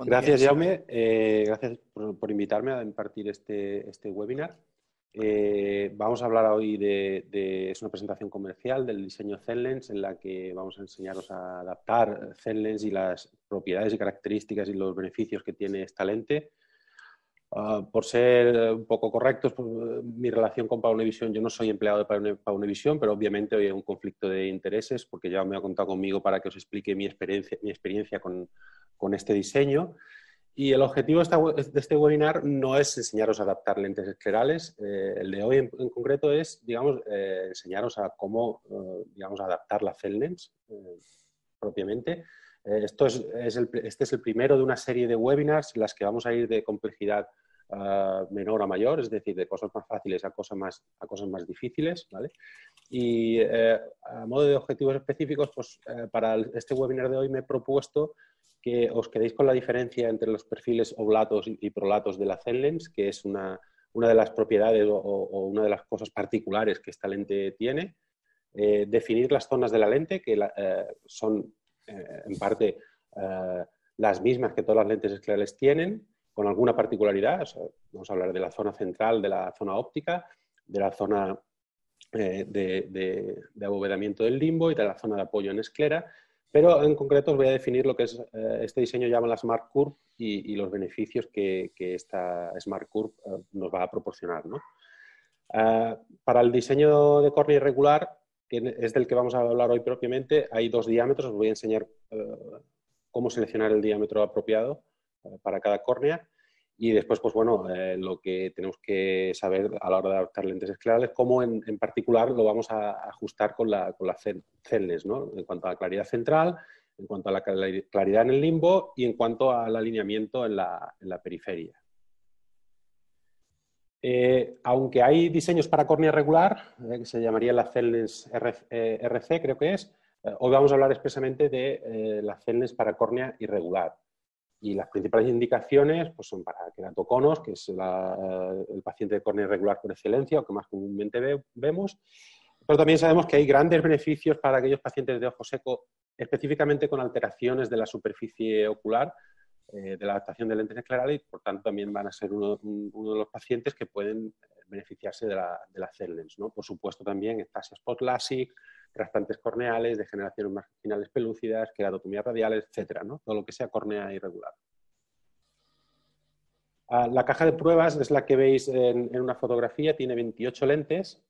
Gracias, Jaume. Eh, gracias por, invitarme a impartir este, este webinar. Eh, vamos a hablar hoy de, de, Es una presentación comercial del diseño Zenlens en la que vamos a enseñaros a adaptar Zenlens y las propiedades y características y los beneficios que tiene esta lente Ah, por ser eh, un poco correctos, pues, eh, mi relación con Paunevisión, yo no soy empleado de Paunevisión, pero obviamente hoy hay un conflicto de intereses porque ya me ha contado conmigo para que os explique mi experiencia, mi experiencia con, este diseño. Y el objetivo de este webinar no es enseñaros a adaptar lentes esclerales, eh, el de hoy en, concreto es, digamos, enseñaros a cómo, digamos, adaptar la Zenlens propiamente, eh, esto es, este es el primero de una serie de webinars en las que vamos a ir de complejidad ah, menor a mayor, es decir, de cosas más fáciles a cosas más, a cosas más difíciles, ¿vale? Y eh, a modo de objetivos específicos, pues eh, para este webinar de hoy me he propuesto que os quedéis con la diferencia entre los perfiles oblatos y, prolatos de la Zenlens, que es una, una de las propiedades o, una de las cosas particulares que esta lente tiene. definir las zonas de la lente, que son eh, en parte eh, las mismas que todas las lentes esclerales tienen, con alguna particularidad. vamos a hablar de la zona central, de la zona óptica, de la zona eh, de, abovedamiento del limbo y de la zona de apoyo en esclera. Pero en concreto os voy a definir lo que es, este diseño llama la Smart Curve y, los beneficios que, esta Smart Curve nos va a proporcionar. ¿no? para el diseño de córnea irregular, es del que vamos a hablar hoy propiamente, hay dos diámetros. Os voy a enseñar eh, cómo seleccionar el diámetro apropiado eh, para cada córnea. Y después, pues bueno, eh, lo que tenemos que saber a la hora de adaptar lentes esclerales, cómo en, particular lo vamos a ajustar con la, con la CELNES, ¿no? En cuanto a la claridad central, en cuanto a la claridad en el limbo y en cuanto al alineamiento en la, en la periferia. Eh, aunque hay diseños para córnea regular, eh, que se llamaría la Celnes RC, eh, creo que es, hoy vamos a hablar expresamente de la Celnes para córnea irregular. Y las principales indicaciones pues, son para queratoconos, que es el paciente de córnea irregular por excelencia, o que más comúnmente vemos, pero también sabemos que hay grandes beneficios para aquellos pacientes de ojo seco, específicamente con alteraciones de la superficie ocular, eh, de la adaptación de lentes esclerales y por tanto también van a ser uno, de los pacientes que pueden beneficiarse de la, de ¿no? Por supuesto también estasias spot lasik corneales, degeneraciones marginales pelúcidas, queratotomía radiales, etcétera, ¿no? Todo lo que sea cornea irregular. Ah, la caja de pruebas es la que veis en, una fotografía, tiene 28 lentes,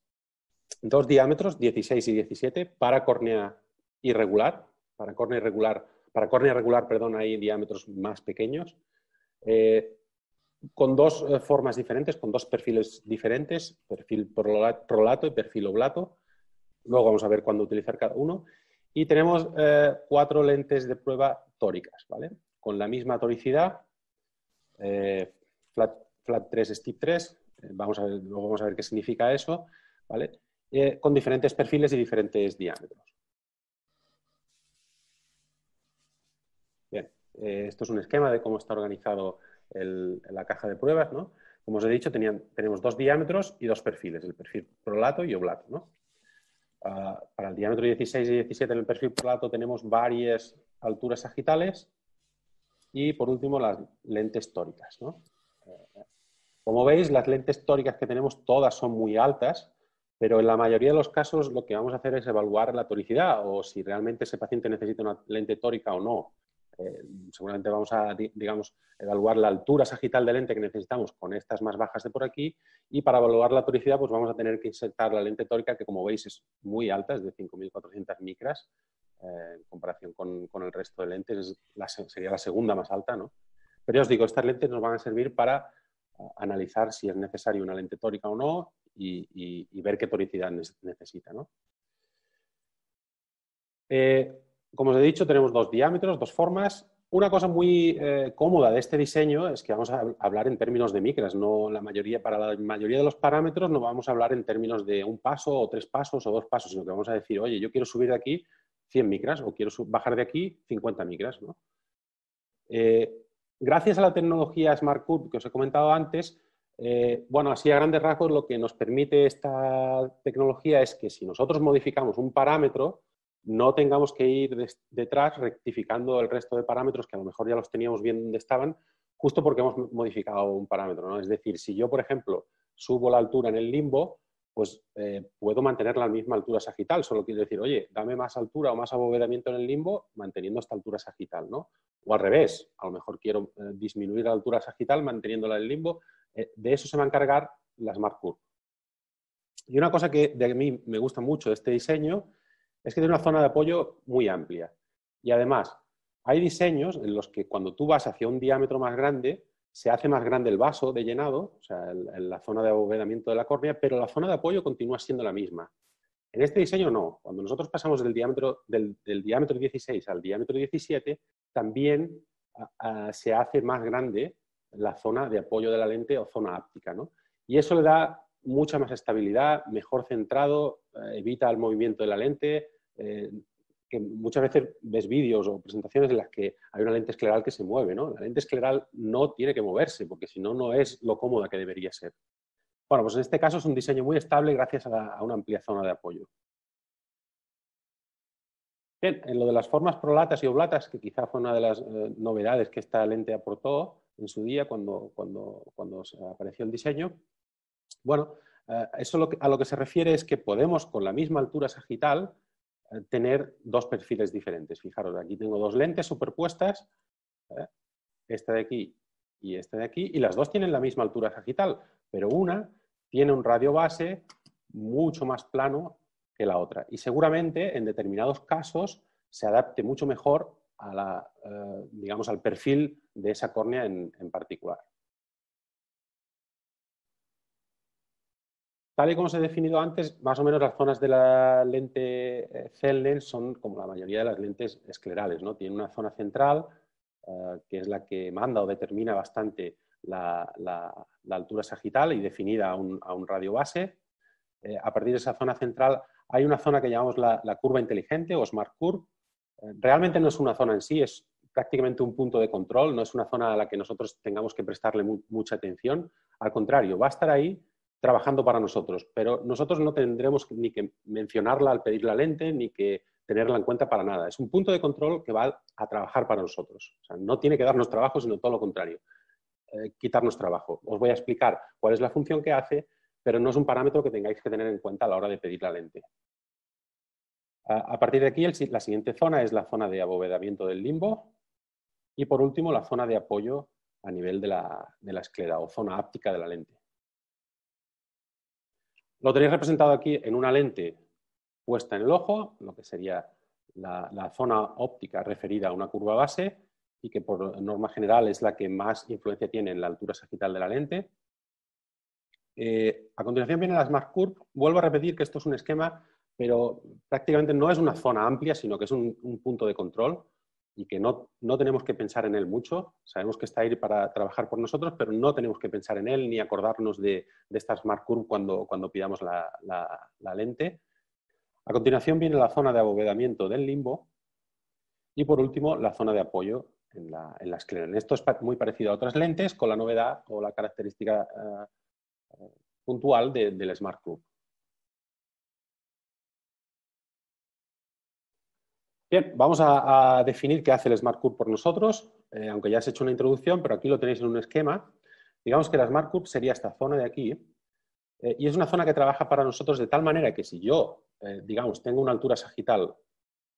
dos diámetros, 16 y 17, para córnea irregular. Para córnea irregular para córnea regular, perdón, hay diámetros más pequeños, eh, con dos eh, formas diferentes, con dos perfiles diferentes, perfil prolato y perfil oblato. Luego vamos a ver cuándo utilizar cada uno. Y tenemos eh, cuatro lentes de prueba tóricas, ¿vale? Con la misma toricidad, flat, 3, steep 3, vamos luego vamos a ver qué significa eso, ¿vale? con diferentes perfiles y diferentes diámetros. Eh, esto es un esquema de cómo está organizado la caja de pruebas, ¿no? Como os he dicho, tenemos dos diámetros y dos perfiles, el perfil prolato y oblato, ah, para el diámetro 16 y 17 en el perfil prolato tenemos varias alturas sagitales y, por último, las lentes tóricas, eh, como veis, las lentes tóricas que tenemos todas son muy altas, pero en la mayoría de los casos lo que vamos a hacer es evaluar la toricidad o si realmente ese paciente necesita una lente tórica o no. Eh, seguramente vamos a, digamos, evaluar la altura sagital del lente que necesitamos con estas más bajas de por aquí y para evaluar la toricidad pues vamos a tener que insertar la lente tórica que como veis es muy alta, es de 5.400 micras eh, en comparación con, el resto de lentes, sería la segunda más alta, Pero ya os digo, estas lentes nos van a servir para eh, analizar si es necesario una lente tórica o no y, ver qué toricidad necesita, ¿no? como os he dicho, tenemos dos diámetros, dos formas. Una cosa muy eh, cómoda de este diseño es que vamos a hablar en términos de micras. No, la mayoría, para la mayoría de los parámetros no vamos a hablar en términos de un paso o tres pasos o dos pasos, sino que vamos a decir, oye, yo quiero subir de aquí 100 micras o quiero bajar de aquí 50 micras. Eh, gracias a la tecnología Smart que os he comentado antes, eh, bueno, así a grandes rasgos lo que nos permite esta tecnología es que si nosotros modificamos un parámetro, no tengamos que ir detrás rectificando el resto de parámetros que a lo mejor ya los teníamos bien donde estaban, justo porque hemos modificado un parámetro. ¿no? Es decir, si yo, por ejemplo, subo la altura en el limbo, pues eh, puedo mantener la misma altura sagital. Solo quiero decir, oye, dame más altura o más abovedamiento en el limbo manteniendo esta altura sagital, ¿no? O al revés, a lo mejor quiero eh, disminuir la altura sagital manteniéndola en el limbo. Eh, de eso se va a encargar la Smart Curve. Y una cosa que de mí me gusta mucho de este diseño es que tiene una zona de apoyo muy amplia. Y además, hay diseños en los que cuando tú vas hacia un diámetro más grande, se hace más grande el vaso de llenado, o sea, la zona de abovedamiento de la córnea, pero la zona de apoyo continúa siendo la misma. En este diseño no. Cuando nosotros pasamos del diámetro, del, diámetro 16 al diámetro 17, también se hace más grande la zona de apoyo de la lente o zona áptica. ¿no? Y eso le da mucha más estabilidad, mejor centrado, eh, evita el movimiento de la lente. Eh, que muchas veces ves vídeos o presentaciones en las que hay una lente escleral que se mueve, ¿no? La lente escleral no tiene que moverse porque si no, no es lo cómoda que debería ser. Bueno, pues en este caso es un diseño muy estable gracias a, una amplia zona de apoyo. Bien, en lo de las formas prolatas y oblatas, que quizá fue una de las eh, novedades que esta lente aportó en su día cuando, cuando apareció el diseño, bueno, eh, eso a lo que se refiere es que podemos, con la misma altura sagital, eh, tener dos perfiles diferentes. Fijaros, aquí tengo dos lentes superpuestas, eh, esta de aquí y esta de aquí, y las dos tienen la misma altura sagital, pero una tiene un radio base mucho más plano que la otra. Y seguramente, en determinados casos, se adapte mucho mejor al perfil de esa córnea en particular. Tal y como os he definido antes, más o menos las zonas de la lente eh, cell son como la mayoría de las lentes esclerales, ¿no? Tiene una zona central eh, que es la que manda o determina bastante la, altura sagital y definida a un, radio base. Eh, a partir de esa zona central hay una zona que llamamos la, curva inteligente o smart curve. realmente no es una zona en sí, es prácticamente un punto de control, no es una zona a la que nosotros tengamos que prestarle mucha atención. Al contrario, va a estar ahí trabajando para nosotros, pero nosotros no tendremos ni que mencionarla al pedir la lente, ni que tenerla en cuenta para nada. Es un punto de control que va a trabajar para nosotros. no tiene que darnos trabajo, sino todo lo contrario, eh, quitarnos trabajo. Os voy a explicar cuál es la función que hace, pero no es un parámetro que tengáis que tener en cuenta a la hora de pedir la lente. A, partir de aquí, la siguiente zona es la zona de abovedamiento del limbo y, por último, la zona de apoyo a nivel de la, de la esclera o zona áptica de la lente. Lo tenéis representado aquí en una lente puesta en el ojo, lo que sería la, zona óptica referida a una curva base y que por norma general es la que más influencia tiene en la altura sagital de la lente. Eh, a continuación viene la Smart Curve. Vuelvo a repetir que esto es un esquema, pero prácticamente no es una zona amplia, sino que es un punto de control y que no, tenemos que pensar en él mucho. Sabemos que está ahí para trabajar por nosotros, pero no tenemos que pensar en él ni acordarnos de, esta Smart Curve cuando, cuando pidamos la, lente. A continuación viene la zona de abovedamiento del limbo y por último la zona de apoyo en la, en la esclera. Esto es muy parecido a otras lentes con la novedad o la característica eh, puntual del Smart Curve. Bien, vamos a, definir qué hace el Smart Curve por nosotros, eh, aunque ya has hecho una introducción, pero aquí lo tenéis en un esquema. Digamos que la Smart Curve sería esta zona de aquí, eh, y es una zona que trabaja para nosotros de tal manera que si yo, eh, digamos, tengo una altura sagital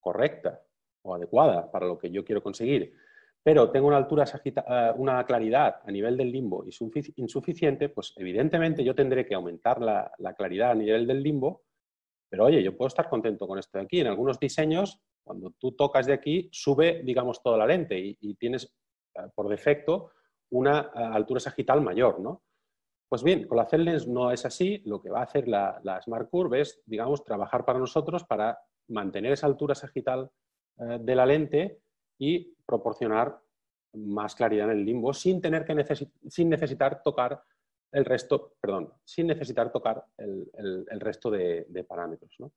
correcta o adecuada para lo que yo quiero conseguir, pero tengo una altura una claridad a nivel del limbo insuficiente, pues evidentemente yo tendré que aumentar la claridad a nivel del limbo pero oye, yo puedo estar contento con esto de aquí. En algunos diseños cuando tú tocas de aquí, sube, digamos, toda la lente y, tienes, eh, por defecto, una eh, altura sagital mayor, ¿no? Pues bien, con la Lens no es así. Lo que va a hacer la, Smart Curve es, digamos, trabajar para nosotros para mantener esa altura sagital eh, de la lente y proporcionar más claridad en el limbo sin tener que necesitar tocar el resto, perdón, sin necesitar tocar el, resto de, de parámetros. ¿no?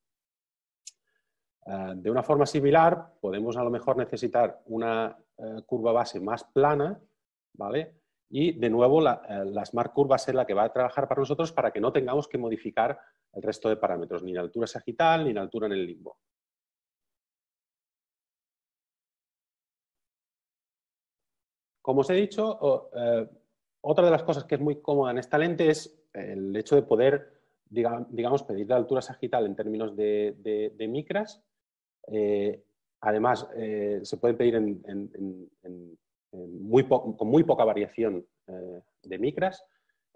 Eh, de una forma similar, podemos a lo mejor necesitar una eh, curva base más plana, ¿vale? Y de nuevo, la, eh, Smart Curve va la que va a trabajar para nosotros para que no tengamos que modificar el resto de parámetros, ni la altura sagital, ni la altura en el limbo. Como os he dicho, otra de las cosas que es muy cómoda en esta lente es el hecho de poder digamos, pedir la altura sagital en términos de, micras eh, además, eh, se puede pedir con muy poca variación eh, de micras.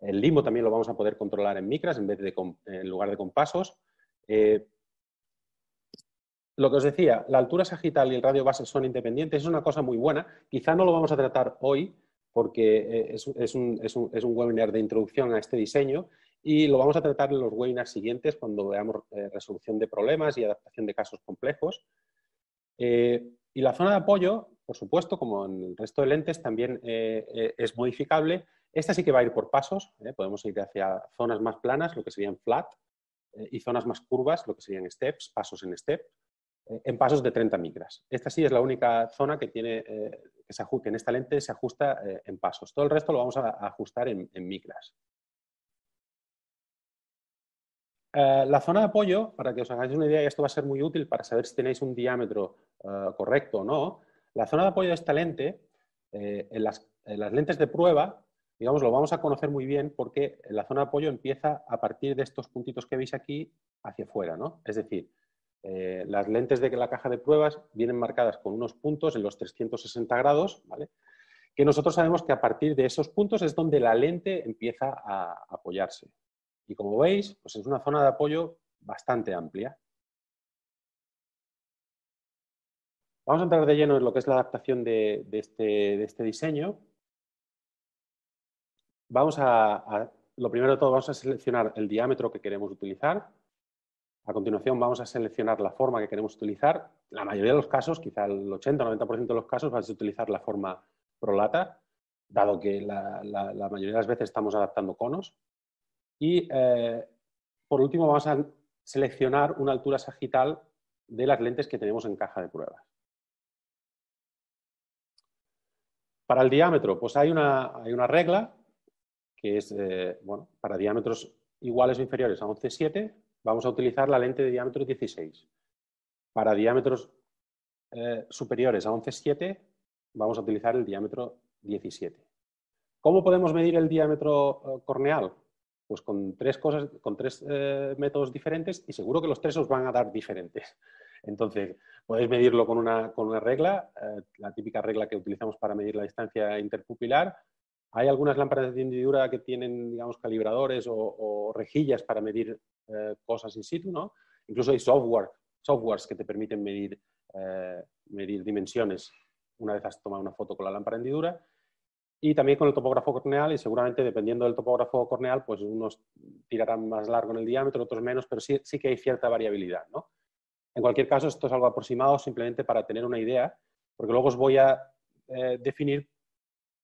El limo también lo vamos a poder controlar en micras en, lugar de compasos lo que os decía, la altura sagital y el radio base son independientes, es una cosa muy buena. Quizá no lo vamos a tratar hoy porque es un webinar de introducción a este diseño y lo vamos a tratar en los webinars siguientes cuando veamos eh, resolución de problemas y adaptación de casos complejos. Eh, y la zona de apoyo, por supuesto, como en el resto de lentes, también eh, es modificable. Esta sí que va a ir por pasos. Podemos ir hacia zonas más planas, lo que serían flat, y zonas más curvas, lo que serían steps, pasos en step, en pasos de 30 micras. Esta sí es la única zona que, tiene, que, en esta lente se ajusta en pasos. Todo el resto lo vamos a ajustar en micras. Eh, la zona de apoyo, para que os hagáis una idea, y esto va a ser muy útil para saber si tenéis un diámetro eh, correcto o no, la zona de apoyo de esta lente, eh, en, las, lentes de prueba, digamos, lo vamos a conocer muy bien porque la zona de apoyo empieza a partir de estos puntitos que veis aquí hacia afuera, ¿no? Es decir, las lentes de la caja de pruebas vienen marcadas con unos puntos en los 360 grados, ¿vale? Que nosotros sabemos que a partir de esos puntos es donde la lente empieza a apoyarse, y como veis, pues es una zona de apoyo bastante amplia. Vamos a entrar de lleno en lo que es la adaptación de, este, este, diseño. Vamos a, lo primero de todo, vamos a seleccionar el diámetro que queremos utilizar. A continuación vamos a seleccionar la forma que queremos utilizar. La mayoría de los casos, quizá el 80 o 90% de los casos, vas a utilizar la forma prolata, dado que la mayoría de las veces estamos adaptando conos. Y eh, por último vamos a seleccionar una altura sagital de las lentes que tenemos en caja de pruebas. Para el diámetro, pues hay una, regla que es, eh, bueno, para diámetros iguales o inferiores a 11,7, vamos a utilizar la lente de diámetro 16. Para diámetros eh, superiores a 11,7, vamos a utilizar el diámetro 17. ¿Cómo podemos medir el diámetro corneal? pues con tres cosas, con tres eh, métodos diferentes y seguro que los tres os van a dar diferentes. Entonces, podéis medirlo con una, regla, eh, la típica regla que utilizamos para medir la distancia interpupilar. Hay algunas lámparas de hendidura que tienen, digamos, calibradores o, rejillas para medir eh, cosas in situ, ¿no? Incluso hay software, softwares que te permiten medir, medir dimensiones una vez has tomado una foto con la lámpara de hendidura y también con el topógrafo corneal y seguramente dependiendo del topógrafo corneal, pues unos tirarán más largo en el diámetro, otros menos, pero sí, que hay cierta variabilidad. ¿no? En cualquier caso, esto es algo aproximado simplemente para tener una idea, porque luego os voy a eh, definir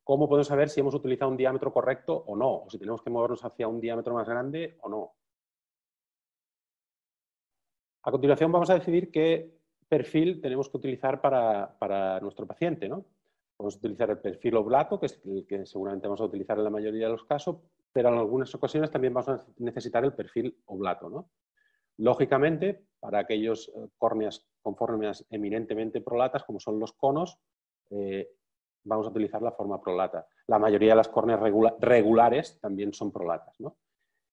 cómo podemos saber si hemos utilizado un diámetro correcto o no, o si tenemos que movernos hacia un diámetro más grande o no. A continuación vamos a decidir qué perfil tenemos que utilizar para, para nuestro paciente. ¿no? Vamos a utilizar el perfil oblato, que es el que seguramente vamos a utilizar en la mayoría de los casos, pero en algunas ocasiones también vamos a necesitar el perfil oblato. ¿no? Lógicamente, para aquellos eh, córneas con formas eminentemente prolatas, como son los conos, eh, vamos a utilizar la forma prolata. La mayoría de las córneas regulares también son prolatas.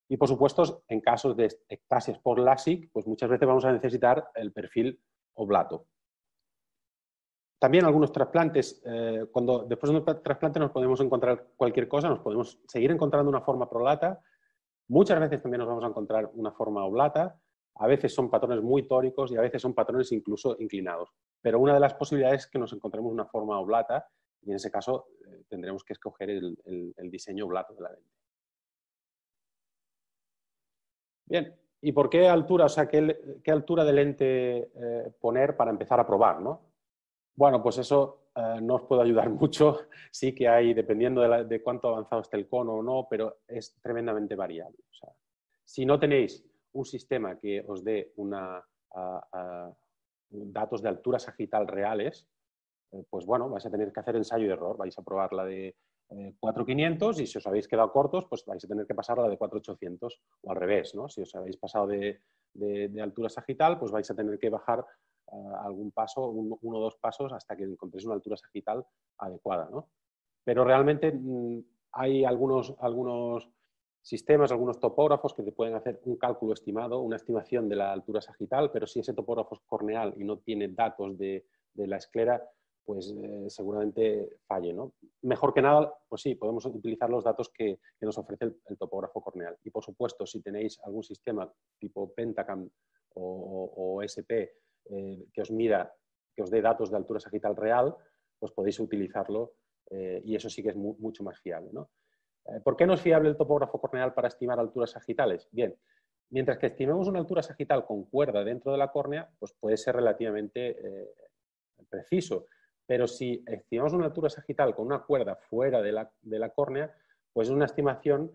Y, por supuesto, en casos de ectasias por LASIK, pues muchas veces vamos a necesitar el perfil oblato. También algunos trasplantes, eh, cuando después de un trasplante nos podemos encontrar cualquier cosa, nos podemos seguir encontrando una forma prolata, muchas veces también nos vamos a encontrar una forma oblata, a veces son patrones muy tóricos y a veces son patrones incluso inclinados. Pero una de las posibilidades es que nos encontremos una forma oblata y en ese caso eh, tendremos que escoger el, diseño oblato de la lente. Bien, ¿y por qué altura? O sea, ¿qué, altura de lente eh, poner para empezar a probar? ¿no? Bueno, pues eso eh, no os puede ayudar mucho. Sí que hay, dependiendo de, la, de, cuánto avanzado esté el cono o no, pero es tremendamente variable. si no tenéis un sistema que os dé una, datos de altura sagital reales, eh, pues bueno, vais a tener que hacer ensayo y error. Vais a probar la de 4500 eh, y si os habéis quedado cortos, pues vais a tener que pasar la de 4800 o al revés, ¿no? Si os habéis pasado de, de, de altura sagital, pues vais a tener que bajar eh, algún paso, uno o dos pasos, hasta que encontréis una altura sagital adecuada. ¿no? Pero realmente mm, hay algunos, sistemas, algunos topógrafos que te pueden hacer un cálculo estimado, una estimación de la altura sagital, pero si ese topógrafo es corneal y no tiene datos de, la esclera, pues eh, seguramente falle. ¿no? Mejor que nada, pues sí, podemos utilizar los datos que, nos ofrece el, topógrafo corneal. Y por supuesto, si tenéis algún sistema tipo Pentacam o SP eh, que os mira, que os dé datos de altura sagital real, pues podéis utilizarlo eh, y eso sí que es mucho más fiable. ¿no? Eh, ¿Por qué no es fiable el topógrafo corneal para estimar alturas sagitales? Bien, mientras que estimemos una altura sagital con cuerda dentro de la córnea, pues puede ser relativamente preciso. Pero si estimamos una altura sagital con una cuerda fuera de la, de la córnea, pues es una estimación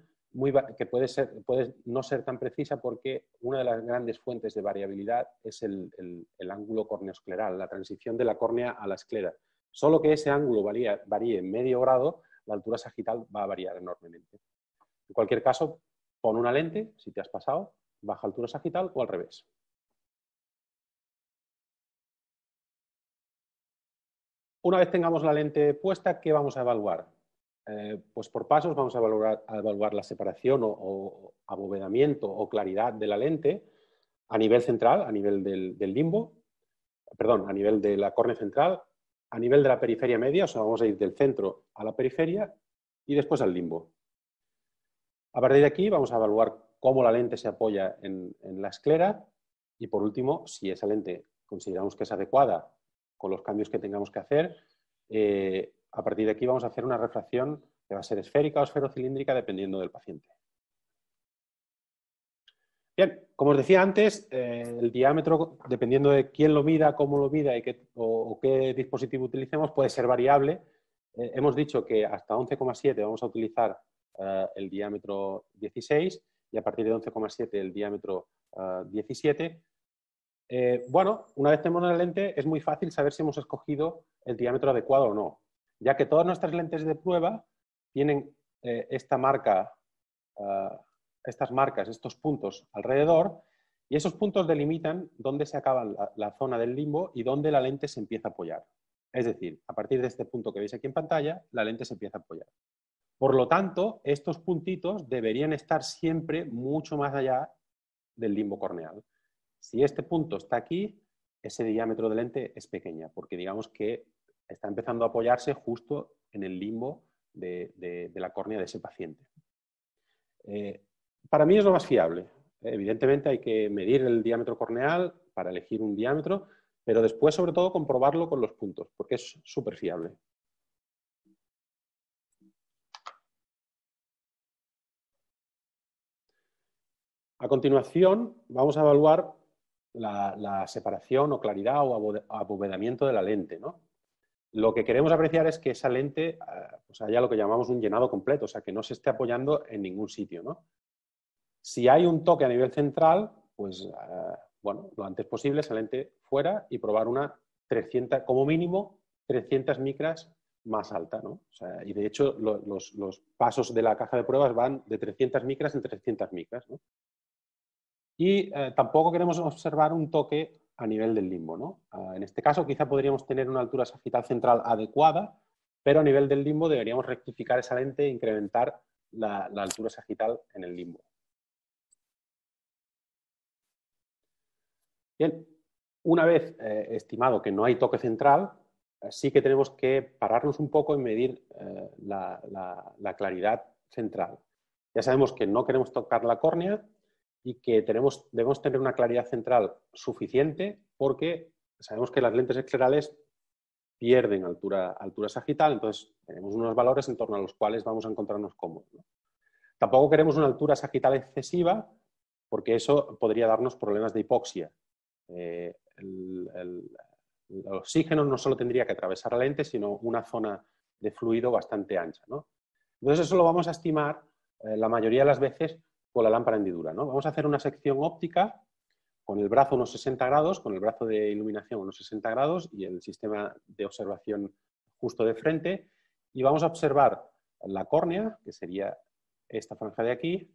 que puede, no ser tan precisa porque una de las grandes fuentes de variabilidad es el, ángulo corneoscleral, la transición de la córnea a la esclera. Solo que ese ángulo varíe en medio grado, la altura sagital va a variar enormemente. En cualquier caso, pon una lente, si te has pasado, baja altura sagital o al revés. Una vez tengamos la lente puesta, ¿qué vamos a evaluar? Eh, pues por pasos vamos a evaluar la separación o, abovedamiento o claridad de la lente a nivel central, a nivel del, limbo, perdón, a nivel de la córnea central, a nivel de la periferia media, o sea, vamos a ir del centro a la periferia y después al limbo. A partir de aquí vamos a evaluar cómo la lente se apoya en, la esclera y por último, si esa lente consideramos que es adecuada con los cambios que tengamos que hacer, eh, a partir de aquí vamos a hacer una refracción que va a ser esférica o esferocilíndrica dependiendo del paciente. Bien, como os decía antes, eh, el diámetro, dependiendo de quién lo mida, cómo lo mida y qué, o, qué dispositivo utilicemos, puede ser variable. Eh, hemos dicho que hasta 11,7 vamos a utilizar eh, el diámetro 16 y a partir de 11,7 el diámetro 17. bueno, una vez tenemos la lente, es muy fácil saber si hemos escogido el diámetro adecuado o no ya que todas nuestras lentes de prueba tienen eh, esta marca, ah, estas marcas, estos puntos alrededor, y esos puntos delimitan dónde se acaba la, la, zona del limbo y dónde la lente se empieza a apoyar. Es decir, a partir de este punto que veis aquí en pantalla, la lente se empieza a apoyar. Por lo tanto, estos puntitos deberían estar siempre mucho más allá del limbo corneal. Si este punto está aquí, ese diámetro de lente es pequeña, porque digamos que está empezando a apoyarse justo en el limbo de, la córnea de ese paciente. Eh, para mí es lo más fiable. Evidentemente hay que medir el diámetro corneal para elegir un diámetro, pero después sobre todo comprobarlo con los puntos, porque es súper fiable. A continuación vamos a evaluar la, la separación o claridad o abovedamiento de la lente. ¿no? Lo que queremos apreciar es que esa lente eh, pues haya lo que llamamos un llenado completo, o sea, que no se esté apoyando en ningún sitio. ¿no? Si hay un toque a nivel central, pues eh, bueno, lo antes posible esa lente fuera y probar una 300, como mínimo 300 micras más alta. y de hecho los, pasos de la caja de pruebas van de 300 micras en 300 micras. Y eh, tampoco queremos observar un toque a nivel del limbo. Ah, en este caso, quizá podríamos tener una altura sagital central adecuada, pero a nivel del limbo deberíamos rectificar esa lente e incrementar la, altura sagital en el limbo. Bien, una vez eh, estimado que no hay toque central, eh, sí que tenemos que pararnos un poco y medir eh, la claridad central. Ya sabemos que no queremos tocar la córnea, y que tenemos, debemos tener una claridad central suficiente porque sabemos que las lentes esclerales pierden altura, altura sagital, entonces tenemos unos valores en torno a los cuales vamos a encontrarnos cómodos. Tampoco queremos una altura sagital excesiva porque eso podría darnos problemas de hipoxia. Eh, el, oxígeno no solo tendría que atravesar la lente, sino una zona de fluido bastante ancha. Entonces eso lo vamos a estimar eh, la mayoría de las veces con la lámpara hendidura. ¿no? Vamos a hacer una sección óptica con el brazo unos 60 grados, con el brazo de iluminación unos 60 grados y el sistema de observación justo de frente. Y vamos a observar la córnea, que sería esta franja de aquí,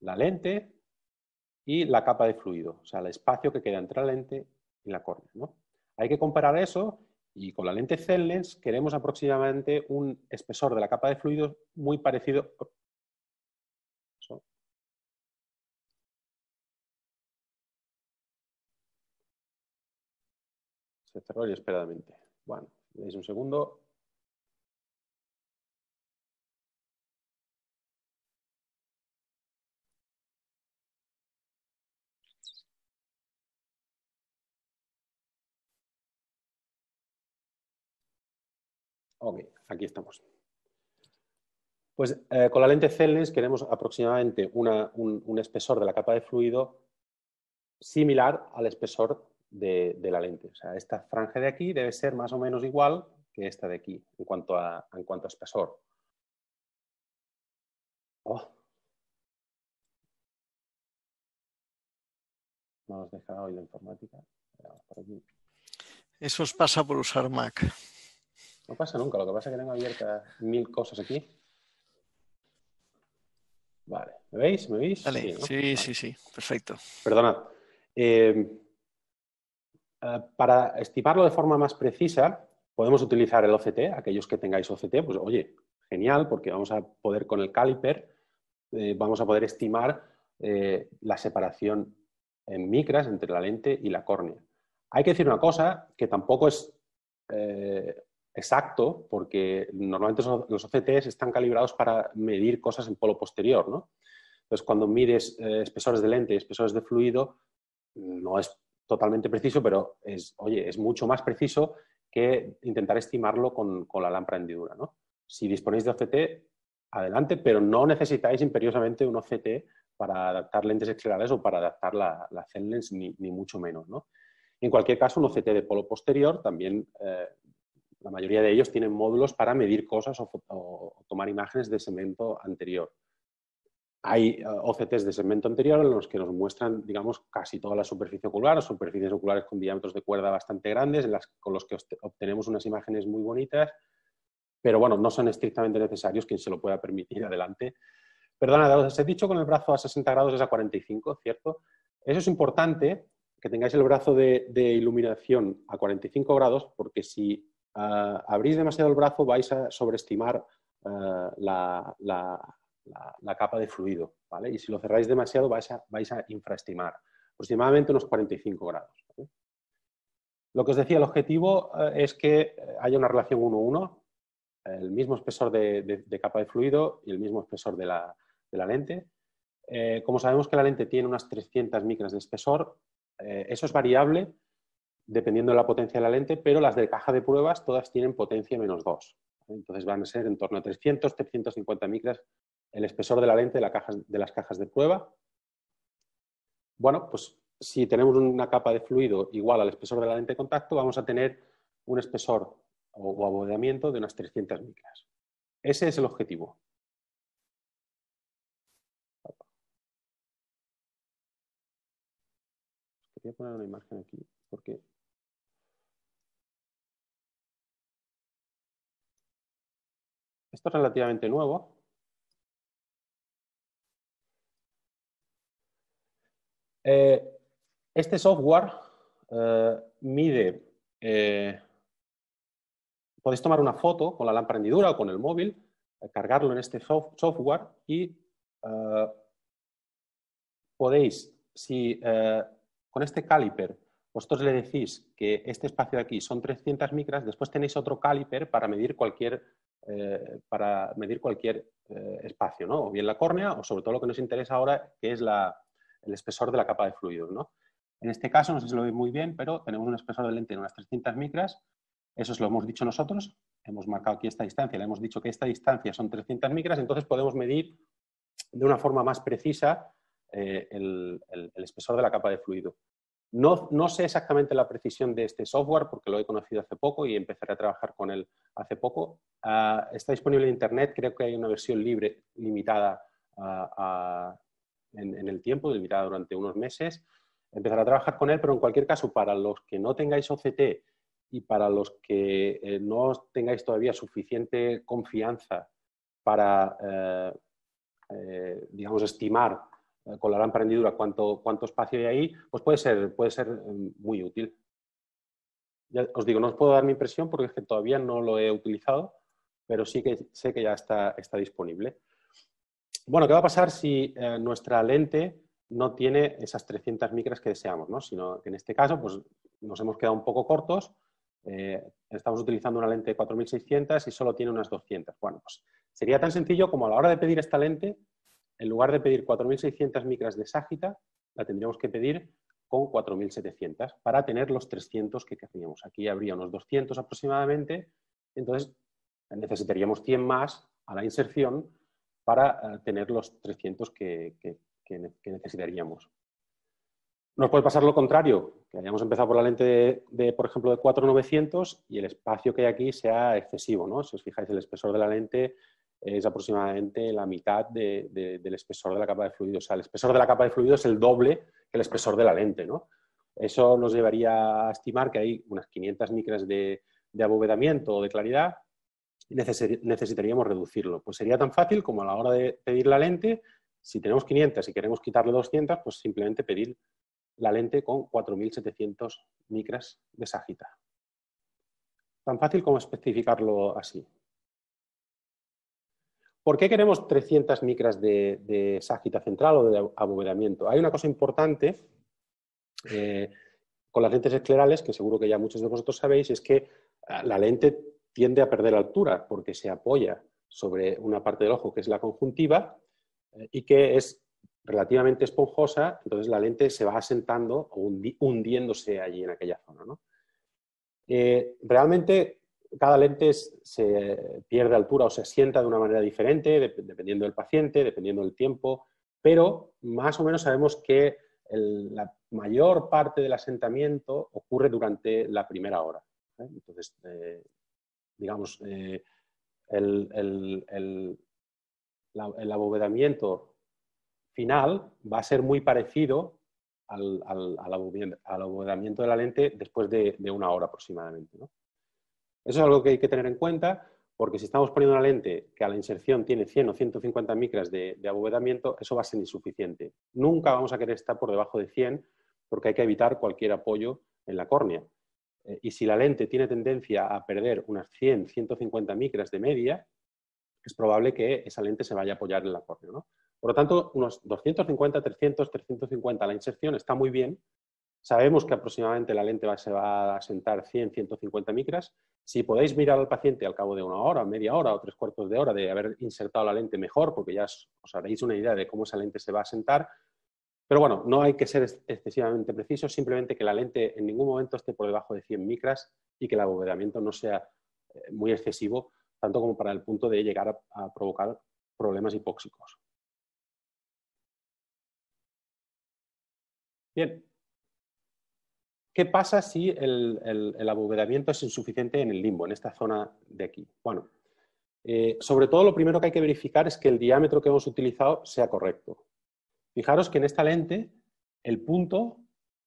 la lente y la capa de fluido, o sea, el espacio que queda entre la lente y la córnea. Hay que comparar eso y con la lente Cellens queremos aproximadamente un espesor de la capa de fluido muy parecido Se cerró inesperadamente. Bueno, veis un segundo. Ok, aquí estamos. Pues eh, con la lente Celnes queremos aproximadamente un, espesor de la capa de fluido similar al espesor de, la lente. O sea, esta franja de aquí debe ser más o menos igual que esta de aquí en cuanto a, en cuanto a espesor. Oh. No nos deja hoy la informática. Eso os pasa por usar Mac. No pasa nunca, lo que pasa es que tengo abiertas mil cosas aquí. Vale, ¿me veis? ¿Me veis? Sí, sí, sí, perfecto. Perdonad. Eh, eh, para estimarlo de forma más precisa, podemos utilizar el OCT. Aquellos que tengáis OCT, pues oye, genial, porque vamos a poder con el caliper, eh, vamos a poder estimar eh, la separación en micras entre la lente y la córnea. Hay que decir una cosa que tampoco es exacto, porque normalmente los OCTs están calibrados para medir cosas en polo posterior, ¿no? Entonces, cuando mides espesores de lente y espesores de fluido, no es totalmente preciso, pero es, oye, es mucho más preciso que intentar estimarlo con, la lámpara hendidura, ¿no? Si disponéis de OCT, adelante, pero no necesitáis imperiosamente un OCT para adaptar lentes exteriores o para adaptar la, la lens ni, mucho menos, ¿no? En cualquier caso, un OCT de polo posterior también, eh, la mayoría de ellos tienen módulos para medir cosas o, tomar imágenes de cemento anterior. Hay eh, OCTs de segmento anterior en los que nos muestran, digamos, casi toda la superficie ocular, o superficies oculares con diámetros de cuerda bastante grandes, las, con los que obtenemos unas imágenes muy bonitas, pero bueno, no son estrictamente necesarios, quien se lo pueda permitir adelante. Perdona, os he dicho con el brazo a 60 grados es a 45, ¿cierto? Eso es importante, que tengáis el brazo de, iluminación a 45 grados, porque si ah, abrís demasiado el brazo vais a sobreestimar ah, la la, capa de fluido, ¿vale? Y si lo cerráis demasiado vais a, infraestimar, aproximadamente unos 45 grados. Lo que os decía, el objetivo eh, es que eh, haya una relación 1-1, el mismo espesor de, capa de fluido y el mismo espesor de la, lente. Eh, como sabemos que la lente tiene unas 300 micras de espesor, eso es variable dependiendo de la potencia de la lente, pero las de caja de pruebas todas tienen potencia menos 2. Entonces van a ser en torno a 300, 350 micras el espesor de la lente de, la de las cajas de prueba. Bueno, pues si tenemos una capa de fluido igual al espesor de la lente de contacto, vamos a tener un espesor o, abodeamiento de unas 300 micras. Ese es el objetivo. Quería poner una imagen aquí porque... Esto es relativamente nuevo. Eh, este software eh, mide, eh, podéis tomar una foto con la lámpara hendidura o con el móvil, cargarlo en este software y podéis, si con este caliper vosotros le decís que este espacio de aquí son 300 micras, después tenéis otro caliper para medir cualquier, para medir cualquier espacio, ¿no? o bien la córnea o sobre todo lo que nos interesa ahora, que es la, el espesor de la capa de fluido. ¿no? En este caso, no sé si lo ve muy bien, pero tenemos un espesor de lente de unas 300 micras. Eso es lo hemos dicho nosotros. Hemos marcado aquí esta distancia. Le hemos dicho que esta distancia son 300 micras. Entonces podemos medir de una forma más precisa eh, el, espesor de la capa de fluido. No, sé exactamente la precisión de este software porque lo he conocido hace poco y empezaré a trabajar con él hace poco. Ah, está disponible en Internet. Creo que hay una versión libre limitada a en, el tiempo, mirar durante unos meses, empezar a trabajar con él, pero en cualquier caso, para los que no tengáis OCT y para los que eh, no tengáis todavía suficiente confianza para, eh, eh, digamos, estimar con la gran hendidura cuánto, cuánto espacio hay ahí, pues puede ser, muy útil. Ya os digo, no os puedo dar mi impresión porque es que todavía no lo he utilizado, pero sí que sé que ya está disponible bueno, ¿qué va a pasar si eh, nuestra lente no tiene esas 300 micras que deseamos? ¿no? Sino que en este caso pues, nos hemos quedado un poco cortos, eh, estamos utilizando una lente de 4600 y solo tiene unas 200. Bueno, pues sería tan sencillo como a la hora de pedir esta lente, en lugar de pedir 4600 micras de ságita, la tendríamos que pedir con 4.700 para tener los 300 que queríamos. Aquí habría unos 200 aproximadamente, entonces necesitaríamos 100 más a la inserción para eh, tener los 300 que, necesitaríamos. Nos puede pasar lo contrario, que hayamos empezado por la lente de, por ejemplo, de 4900 y el espacio que hay aquí sea excesivo. ¿no? Si os fijáis, el espesor de la lente es aproximadamente la mitad del espesor de la capa de fluido. O sea, el espesor de la capa de fluido es el doble que el espesor de la lente. ¿no? Eso nos llevaría a estimar que hay unas 500 micras de, abovedamiento o de claridad necesitaríamos reducirlo. Pues sería tan fácil como a la hora de pedir la lente, si tenemos 500 y queremos quitarle 200, pues simplemente pedir la lente con 4.700 micras de ságita... Tan fácil como especificarlo así. ¿Por qué queremos 300 micras de, ságita central o de abovedamiento? Hay una cosa importante eh, con las lentes esclerales, que seguro que ya muchos de vosotros sabéis, es que la lente tiende a perder altura porque se apoya sobre una parte del ojo que es la conjuntiva eh, y que es relativamente esponjosa, entonces la lente se va asentando o hundiéndose allí en aquella zona. Eh, realmente cada lente se pierde altura o se asienta de una manera diferente, dependiendo del paciente, dependiendo del tiempo, pero más o menos sabemos que la mayor parte del asentamiento ocurre durante la primera hora. ¿eh? Entonces, digamos, eh, el, abovedamiento final va a ser muy parecido al, al, al abovedamiento de la lente después de, una hora aproximadamente. Eso es algo que hay que tener en cuenta porque si estamos poniendo una lente que a la inserción tiene 100 o 150 micras de, de abovedamiento, eso va a ser insuficiente. Nunca vamos a querer estar por debajo de 100 porque hay que evitar cualquier apoyo en la córnea. Eh, y si la lente tiene tendencia a perder unas 100, 150 micras de media, es probable que esa lente se vaya a apoyar en el córnea. ¿no? Por lo tanto, unos 250, 300, 350 la inserción está muy bien. Sabemos que aproximadamente la lente se va a sentar 100, 150 micras. Si podéis mirar al paciente al cabo de una hora, media hora o tres cuartos de hora de haber insertado la lente mejor, porque ya os, os haréis una idea de cómo esa lente se va a sentar, pero bueno, no hay que ser excesivamente preciso, simplemente que la lente en ningún momento esté por debajo de 100 micras y que el abovedamiento no sea eh, muy excesivo, tanto como para el punto de llegar a, provocar problemas hipóxicos. Bien. ¿Qué pasa si el, abovedamiento es insuficiente en el limbo, en esta zona de aquí? Bueno, eh, sobre todo lo primero que hay que verificar es que el diámetro que hemos utilizado sea correcto. Fijaros que en esta lente el punto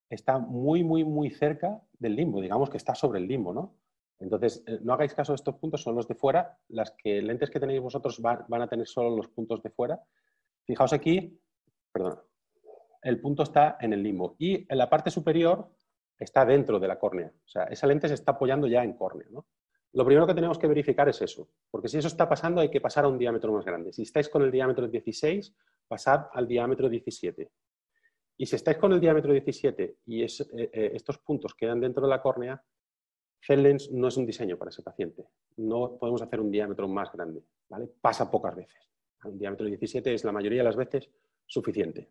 está muy, muy, muy cerca del limbo, digamos que está sobre el limbo, ¿no? Entonces, eh, no hagáis caso de estos puntos, son los de fuera, las que, lentes que tenéis vosotros van a tener solo los puntos de fuera. Fijaos aquí, perdón, el punto está en el limbo y en la parte superior está dentro de la córnea, o sea, esa lente se está apoyando ya en córnea, Lo primero que tenemos que verificar es eso, porque si eso está pasando hay que pasar a un diámetro más grande. Si estáis con el diámetro 16, pasad al diámetro 17. Y si estáis con el diámetro 17 y eh, eh, estos puntos quedan dentro de la córnea, Cellens no es un diseño para ese paciente. No podemos hacer un diámetro más grande. ¿vale? Pasa pocas veces. Un diámetro 17 es la mayoría de las veces suficiente.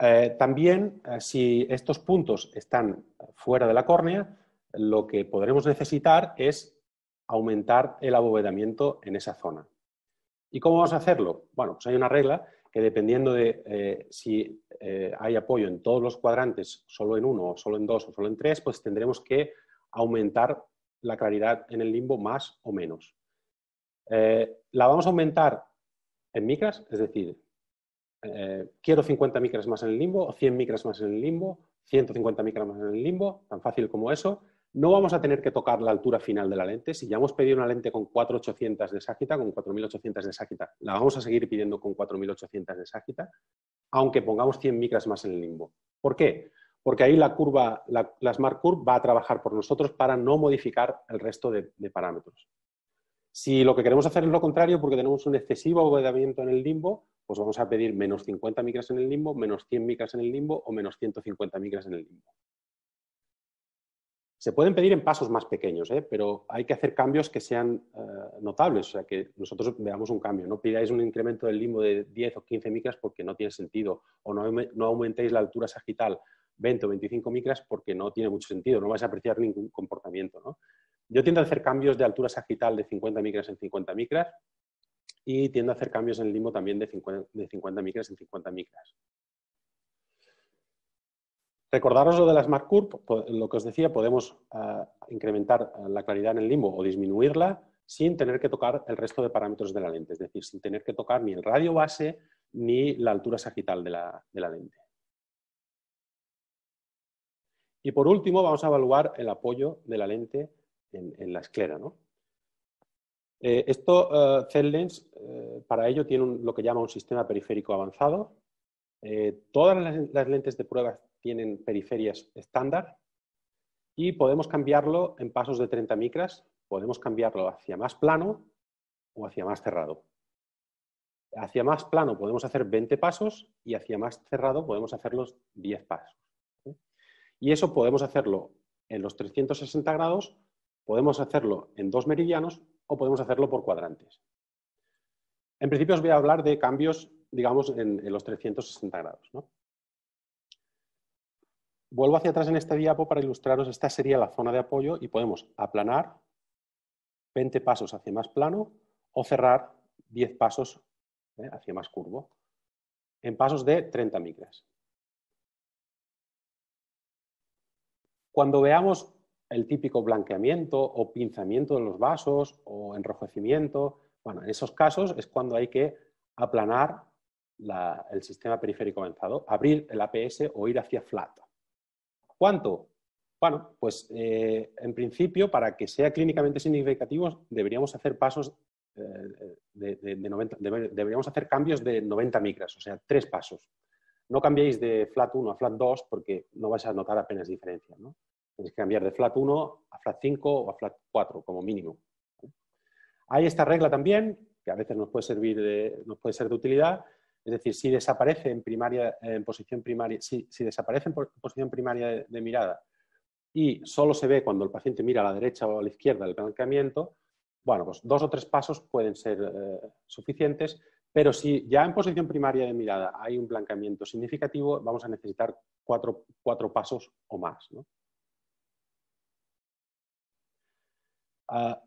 Eh, también, si estos puntos están fuera de la córnea, lo que podremos necesitar es aumentar el abovedamiento en esa zona. ¿Y cómo vamos a hacerlo? Bueno, pues hay una regla que dependiendo de eh, si eh, hay apoyo en todos los cuadrantes, solo en uno, solo en dos, o solo en tres, pues tendremos que aumentar la claridad en el limbo más o menos. Eh, la vamos a aumentar en micras, es decir, quiero 50 micras más en el limbo, o 100 micras más en el limbo, 150 micras más en el limbo, tan fácil como eso, no vamos a tener que tocar la altura final de la lente. Si ya hemos pedido una lente con 4800 de ságita, con 4800 de ságita, la vamos a seguir pidiendo con 4800 de ságita, aunque pongamos 100 micras más en el limbo. ¿Por qué? Porque ahí la curva, la, Smart Curve va a trabajar por nosotros para no modificar el resto de, parámetros. Si lo que queremos hacer es lo contrario, porque tenemos un excesivo abovedamiento en el limbo, pues vamos a pedir menos 50 micras en el limbo, menos 100 micras en el limbo o menos 150 micras en el limbo. Se pueden pedir en pasos más pequeños, ¿eh? pero hay que hacer cambios que sean eh, notables, o sea, que nosotros veamos un cambio. No pidáis un incremento del limbo de 10 o 15 micras porque no tiene sentido, o no, aumentéis la altura sagital 20 o 25 micras porque no tiene mucho sentido, no vais a apreciar ningún comportamiento. Yo tiendo a hacer cambios de altura sagital de 50 micras en 50 micras y tiendo a hacer cambios en el limbo también de 50, de 50 micras en 50 micras. Recordaros lo de la Smart Curve, lo que os decía, podemos ah, incrementar ah, la claridad en el limbo o disminuirla sin tener que tocar el resto de parámetros de la lente, es decir, sin tener que tocar ni el radio base ni la altura sagital de la, lente. Y por último, vamos a evaluar el apoyo de la lente en, la esclera. ¿no? Eh, esto, ah, lens, eh, para ello tiene lo que llama un sistema periférico avanzado, eh, todas las, lentes de prueba tienen periferias estándar y podemos cambiarlo en pasos de 30 micras, podemos cambiarlo hacia más plano o hacia más cerrado. Hacia más plano podemos hacer 20 pasos y hacia más cerrado podemos hacer los 10 pasos. Y eso podemos hacerlo en los 360 grados, podemos hacerlo en dos meridianos o podemos hacerlo por cuadrantes. En principio os voy a hablar de cambios digamos, en, los 360 grados. Vuelvo hacia atrás en este diapo para ilustraros, esta sería la zona de apoyo y podemos aplanar 20 pasos hacia más plano o cerrar 10 pasos ¿eh? hacia más curvo, en pasos de 30 micras. Cuando veamos el típico blanqueamiento o pinzamiento de los vasos o enrojecimiento, bueno, en esos casos es cuando hay que aplanar el sistema periférico avanzado, abrir el APS o ir hacia flat. ¿Cuánto? Bueno, pues eh, en principio, para que sea clínicamente significativo, deberíamos hacer pasos eh, de, 90, deberíamos hacer cambios de 90 micras, o sea, tres pasos. No cambiéis de flat 1 a flat 2 porque no vais a notar apenas diferencia. ¿no? Tenéis que cambiar de flat 1 a flat 5 o a flat 4 como mínimo. Hay esta regla también, que a veces nos puede, servir de, nos puede ser de utilidad, es decir, si desaparece en, primaria, en posición primaria, si, si desaparece posición primaria de, mirada y solo se ve cuando el paciente mira a la derecha o a la izquierda del blanqueamiento, bueno, pues dos o tres pasos pueden ser eh, suficientes, pero si ya en posición primaria de mirada hay un blanqueamiento significativo, vamos a necesitar cuatro, pasos o más. Ah,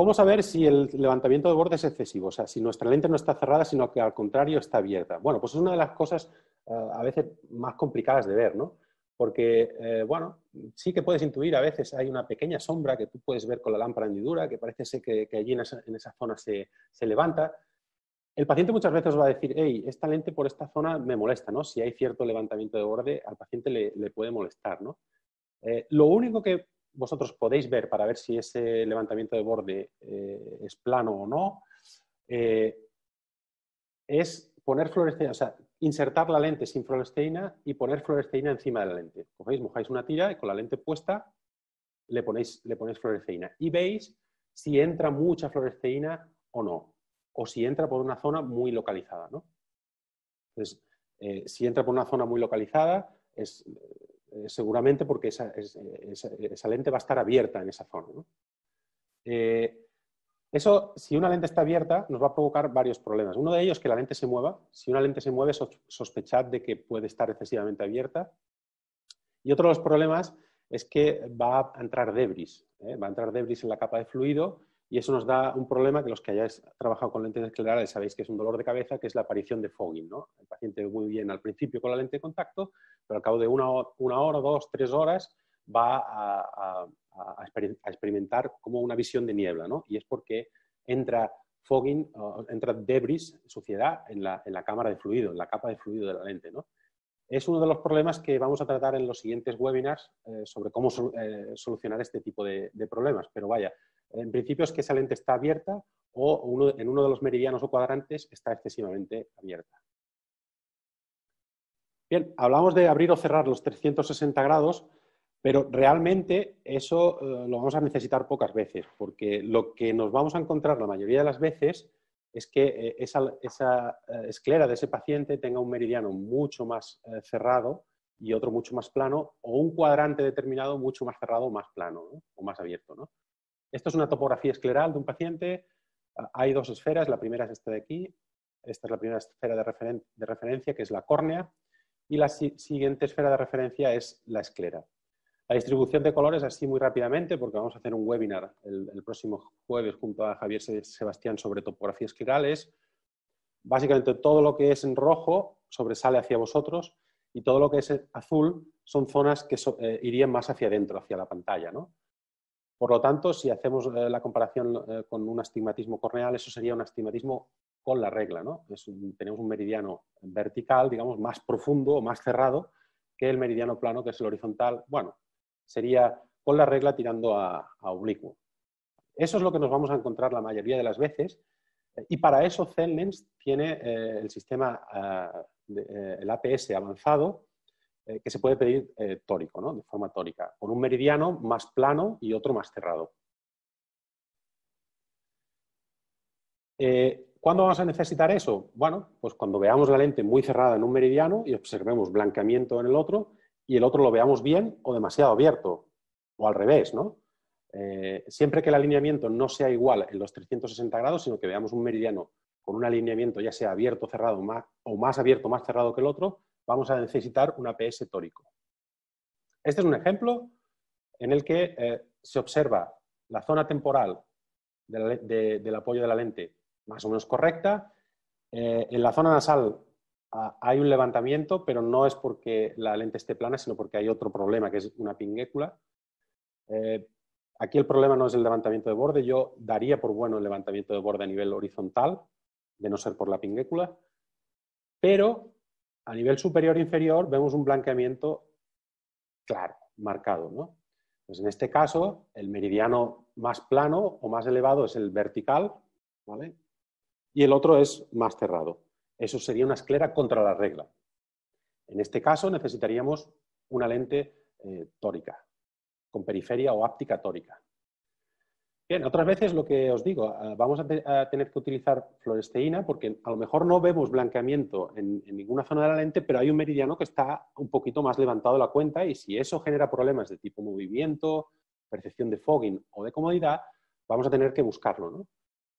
¿Cómo saber si el levantamiento de borde es excesivo? O sea, si nuestra lente no está cerrada, sino que al contrario está abierta. Bueno, pues es una de las cosas eh, a veces más complicadas de ver, ¿no? Porque, eh, bueno, sí que puedes intuir, a veces hay una pequeña sombra que tú puedes ver con la lámpara hendidura, que parece que, que allí en esa, zona se, se, levanta. El paciente muchas veces va a decir, hey, esta lente por esta zona me molesta, ¿no? Si hay cierto levantamiento de borde, al paciente le, puede molestar, ¿no? Eh, lo único que vosotros podéis ver para ver si ese levantamiento de borde eh, es plano o no, eh, es poner fluoresceína, o sea, insertar la lente sin fluoresceína y poner fluoresceína encima de la lente. Cogéis, mojáis una tira y con la lente puesta le ponéis, le fluoresceína y veis si entra mucha fluoresceína o no, o si entra por una zona muy localizada. ¿no? Entonces, eh, si entra por una zona muy localizada, es, eh, seguramente porque esa, lente va a estar abierta en esa zona. Eh, eso, si una lente está abierta, nos va a provocar varios problemas. Uno de ellos es que la lente se mueva. Si una lente se mueve, sospechad de que puede estar excesivamente abierta. Y otro de los problemas es que va a entrar debris. ¿eh? Va a entrar debris en la capa de fluido y eso nos da un problema que los que hayáis trabajado con lentes esclerales sabéis que es un dolor de cabeza, que es la aparición de fogging. ¿no? El paciente muy bien al principio con la lente de contacto, pero al cabo de una, hora, dos, tres horas va a, experimentar como una visión de niebla. ¿no? Y es porque entra fogging, entra debris, suciedad, en la, cámara de fluido, en la capa de fluido de la lente. ¿no? Es uno de los problemas que vamos a tratar en los siguientes webinars eh, sobre cómo eh, solucionar este tipo de problemas. Pero vaya, en principio es que esa lente está abierta o en uno de los meridianos o cuadrantes está excesivamente abierta. Bien, hablamos de abrir o cerrar los 360 grados, pero realmente eso eh, lo vamos a necesitar pocas veces, porque lo que nos vamos a encontrar la mayoría de las veces es que eh, esa, eh, esclera de ese paciente tenga un meridiano mucho más cerrado y otro mucho más plano, o un cuadrante determinado mucho más cerrado o más plano, o más abierto. ¿no? Esto es una topografía escleral de un paciente. Ah, hay dos esferas. La primera es esta de aquí. Esta es la primera esfera de, referencia, que es la córnea. Y la siguiente esfera de referencia es la esclera. La distribución de colores, así muy rápidamente, porque vamos a hacer un webinar el, próximo jueves junto a Javier Sebastián sobre topografía escleral, es básicamente todo lo que es en rojo sobresale hacia vosotros y todo lo que es azul son zonas que eh, irían más hacia adentro, hacia la pantalla. ¿no? Por lo tanto, si hacemos eh, la comparación eh, con un astigmatismo corneal, eso sería un astigmatismo con la regla. ¿no? tenemos un meridiano vertical, digamos, más profundo o más cerrado que el meridiano plano, que es el horizontal. Bueno, sería con la regla tirando a, oblicuo. Eso es lo que nos vamos a encontrar la mayoría de las veces. Eh, y para eso Zenlens tiene el sistema, ah, el APS avanzado, eh, que se puede pedir eh, tórico, ¿no? de forma tórica, con un meridiano más plano y otro más cerrado. Eh, ¿Cuándo vamos a necesitar eso? Bueno, pues cuando veamos la lente muy cerrada en un meridiano y observemos blanqueamiento en el otro y el otro lo veamos bien o demasiado abierto, o al revés, ¿no? siempre que el alineamiento no sea igual en los 360 grados, sino que veamos un meridiano con un alineamiento ya sea abierto, cerrado o más abierto, más cerrado que el otro, vamos a necesitar un APS tórico. Este es un ejemplo en el que eh, se observa la zona temporal del apoyo de la lente más o menos correcta. Eh, en la zona nasal ah, hay un levantamiento, pero no es porque la lente esté plana, sino porque hay otro problema, que es una pingécula. Eh, aquí el problema no es el levantamiento de borde. Yo daría por bueno el levantamiento de borde a nivel horizontal, de no ser por la pingécula. Pero a nivel superior-inferior e vemos un blanqueamiento claro, marcado. ¿no? Pues en este caso, el meridiano más plano o más elevado es el vertical ¿vale? y el otro es más cerrado. Eso sería una esclera contra la regla. En este caso necesitaríamos una lente eh, tórica, con periferia o áptica tórica. Bien, otras veces lo que os digo, ah, vamos a, tener que utilizar floresteína porque a lo mejor no vemos blanqueamiento en, ninguna zona de la lente, pero hay un meridiano que está un poquito más levantado de la cuenta y si eso genera problemas de tipo movimiento, percepción de fogging o de comodidad, vamos a tener que buscarlo.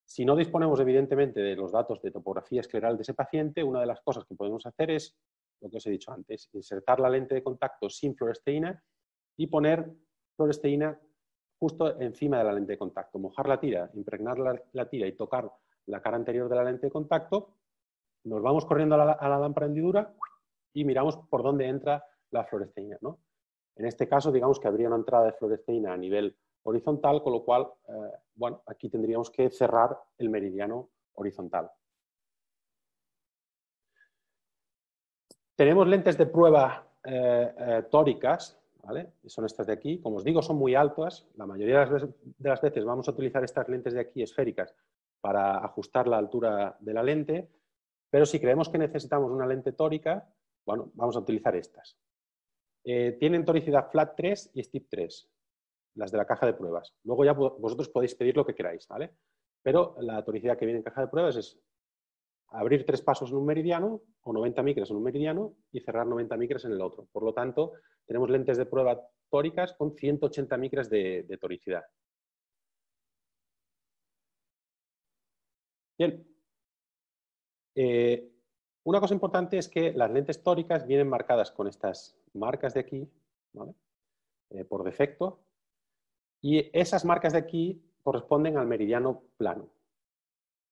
Si no disponemos evidentemente de los datos de topografía escleral de ese paciente, una de las cosas que podemos hacer es, lo que os he dicho antes, insertar la lente de contacto sin floresteína y poner floresteína justo encima de la lente de contacto. Mojar la tira, impregnar la, tira y tocar la cara anterior de la lente de contacto. Nos vamos corriendo a la, lámpara hendidura y miramos por dónde entra la fluoresceína. En este caso, digamos que habría una entrada de fluoresceína a nivel horizontal, con lo cual, eh, bueno, aquí tendríamos que cerrar el meridiano horizontal. Tenemos lentes de prueba eh, eh, tóricas ¿vale? Son estas de aquí. Como os digo, son muy altas. La mayoría de las veces vamos a utilizar estas lentes de aquí esféricas para ajustar la altura de la lente, pero si creemos que necesitamos una lente tórica, bueno, vamos a utilizar estas. Eh, tienen toricidad flat 3 y steep 3, las de la caja de pruebas. Luego ya vosotros podéis pedir lo que queráis, ¿vale? Pero la toricidad que viene en caja de pruebas es abrir tres pasos en un meridiano o 90 micras en un meridiano y cerrar 90 micras en el otro. Por lo tanto, tenemos lentes de prueba tóricas con 180 micras de, toricidad. Bien. Eh, una cosa importante es que las lentes tóricas vienen marcadas con estas marcas de aquí, ¿vale? Eh, por defecto, y esas marcas de aquí corresponden al meridiano plano.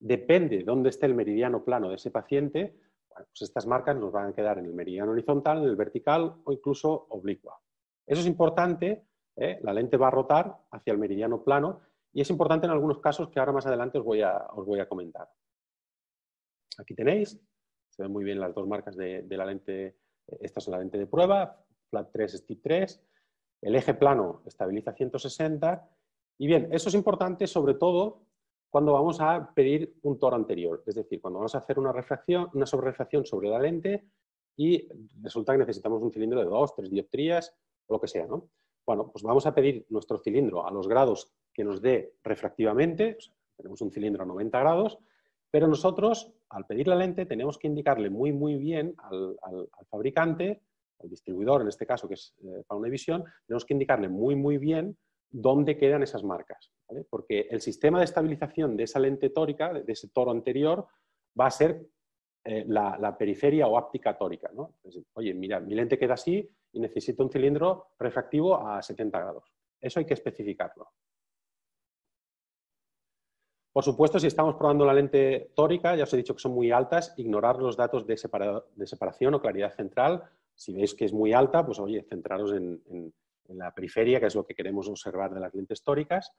Depende de dónde esté el meridiano plano de ese paciente, pues estas marcas nos van a quedar en el meridiano horizontal, en el vertical o incluso oblicua. Eso es importante, ¿eh? la lente va a rotar hacia el meridiano plano y es importante en algunos casos que ahora más adelante os voy a, comentar. Aquí tenéis, se ven muy bien las dos marcas de, la lente, esta es la lente de prueba, flat 3, Steep 3, el eje plano estabiliza 160 y bien, eso es importante sobre todo cuando vamos a pedir un toro anterior, es decir, cuando vamos a hacer una, refracción, una sobrerefracción sobre la lente y resulta que necesitamos un cilindro de 2, 3 dioptrías o lo que sea. ¿no? Bueno, pues vamos a pedir nuestro cilindro a los grados que nos dé refractivamente, tenemos un cilindro a 90 grados, pero nosotros, al pedir la lente, tenemos que indicarle muy, muy bien al, fabricante, al distribuidor, en este caso, que es para eh, una visión, tenemos que indicarle muy, muy bien dónde quedan esas marcas, porque el sistema de estabilización de esa lente tórica, de ese toro anterior, va a ser eh, la, periferia o áptica tórica. oye, mira, mi lente queda así y necesito un cilindro refractivo a 70 grados. Eso hay que especificarlo. Por supuesto, si estamos probando la lente tórica, ya os he dicho que son muy altas, ignorar los datos de, separación o claridad central. Si veis que es muy alta, pues oye, centraros en en la periferia, que es lo que queremos observar de las lentes históricas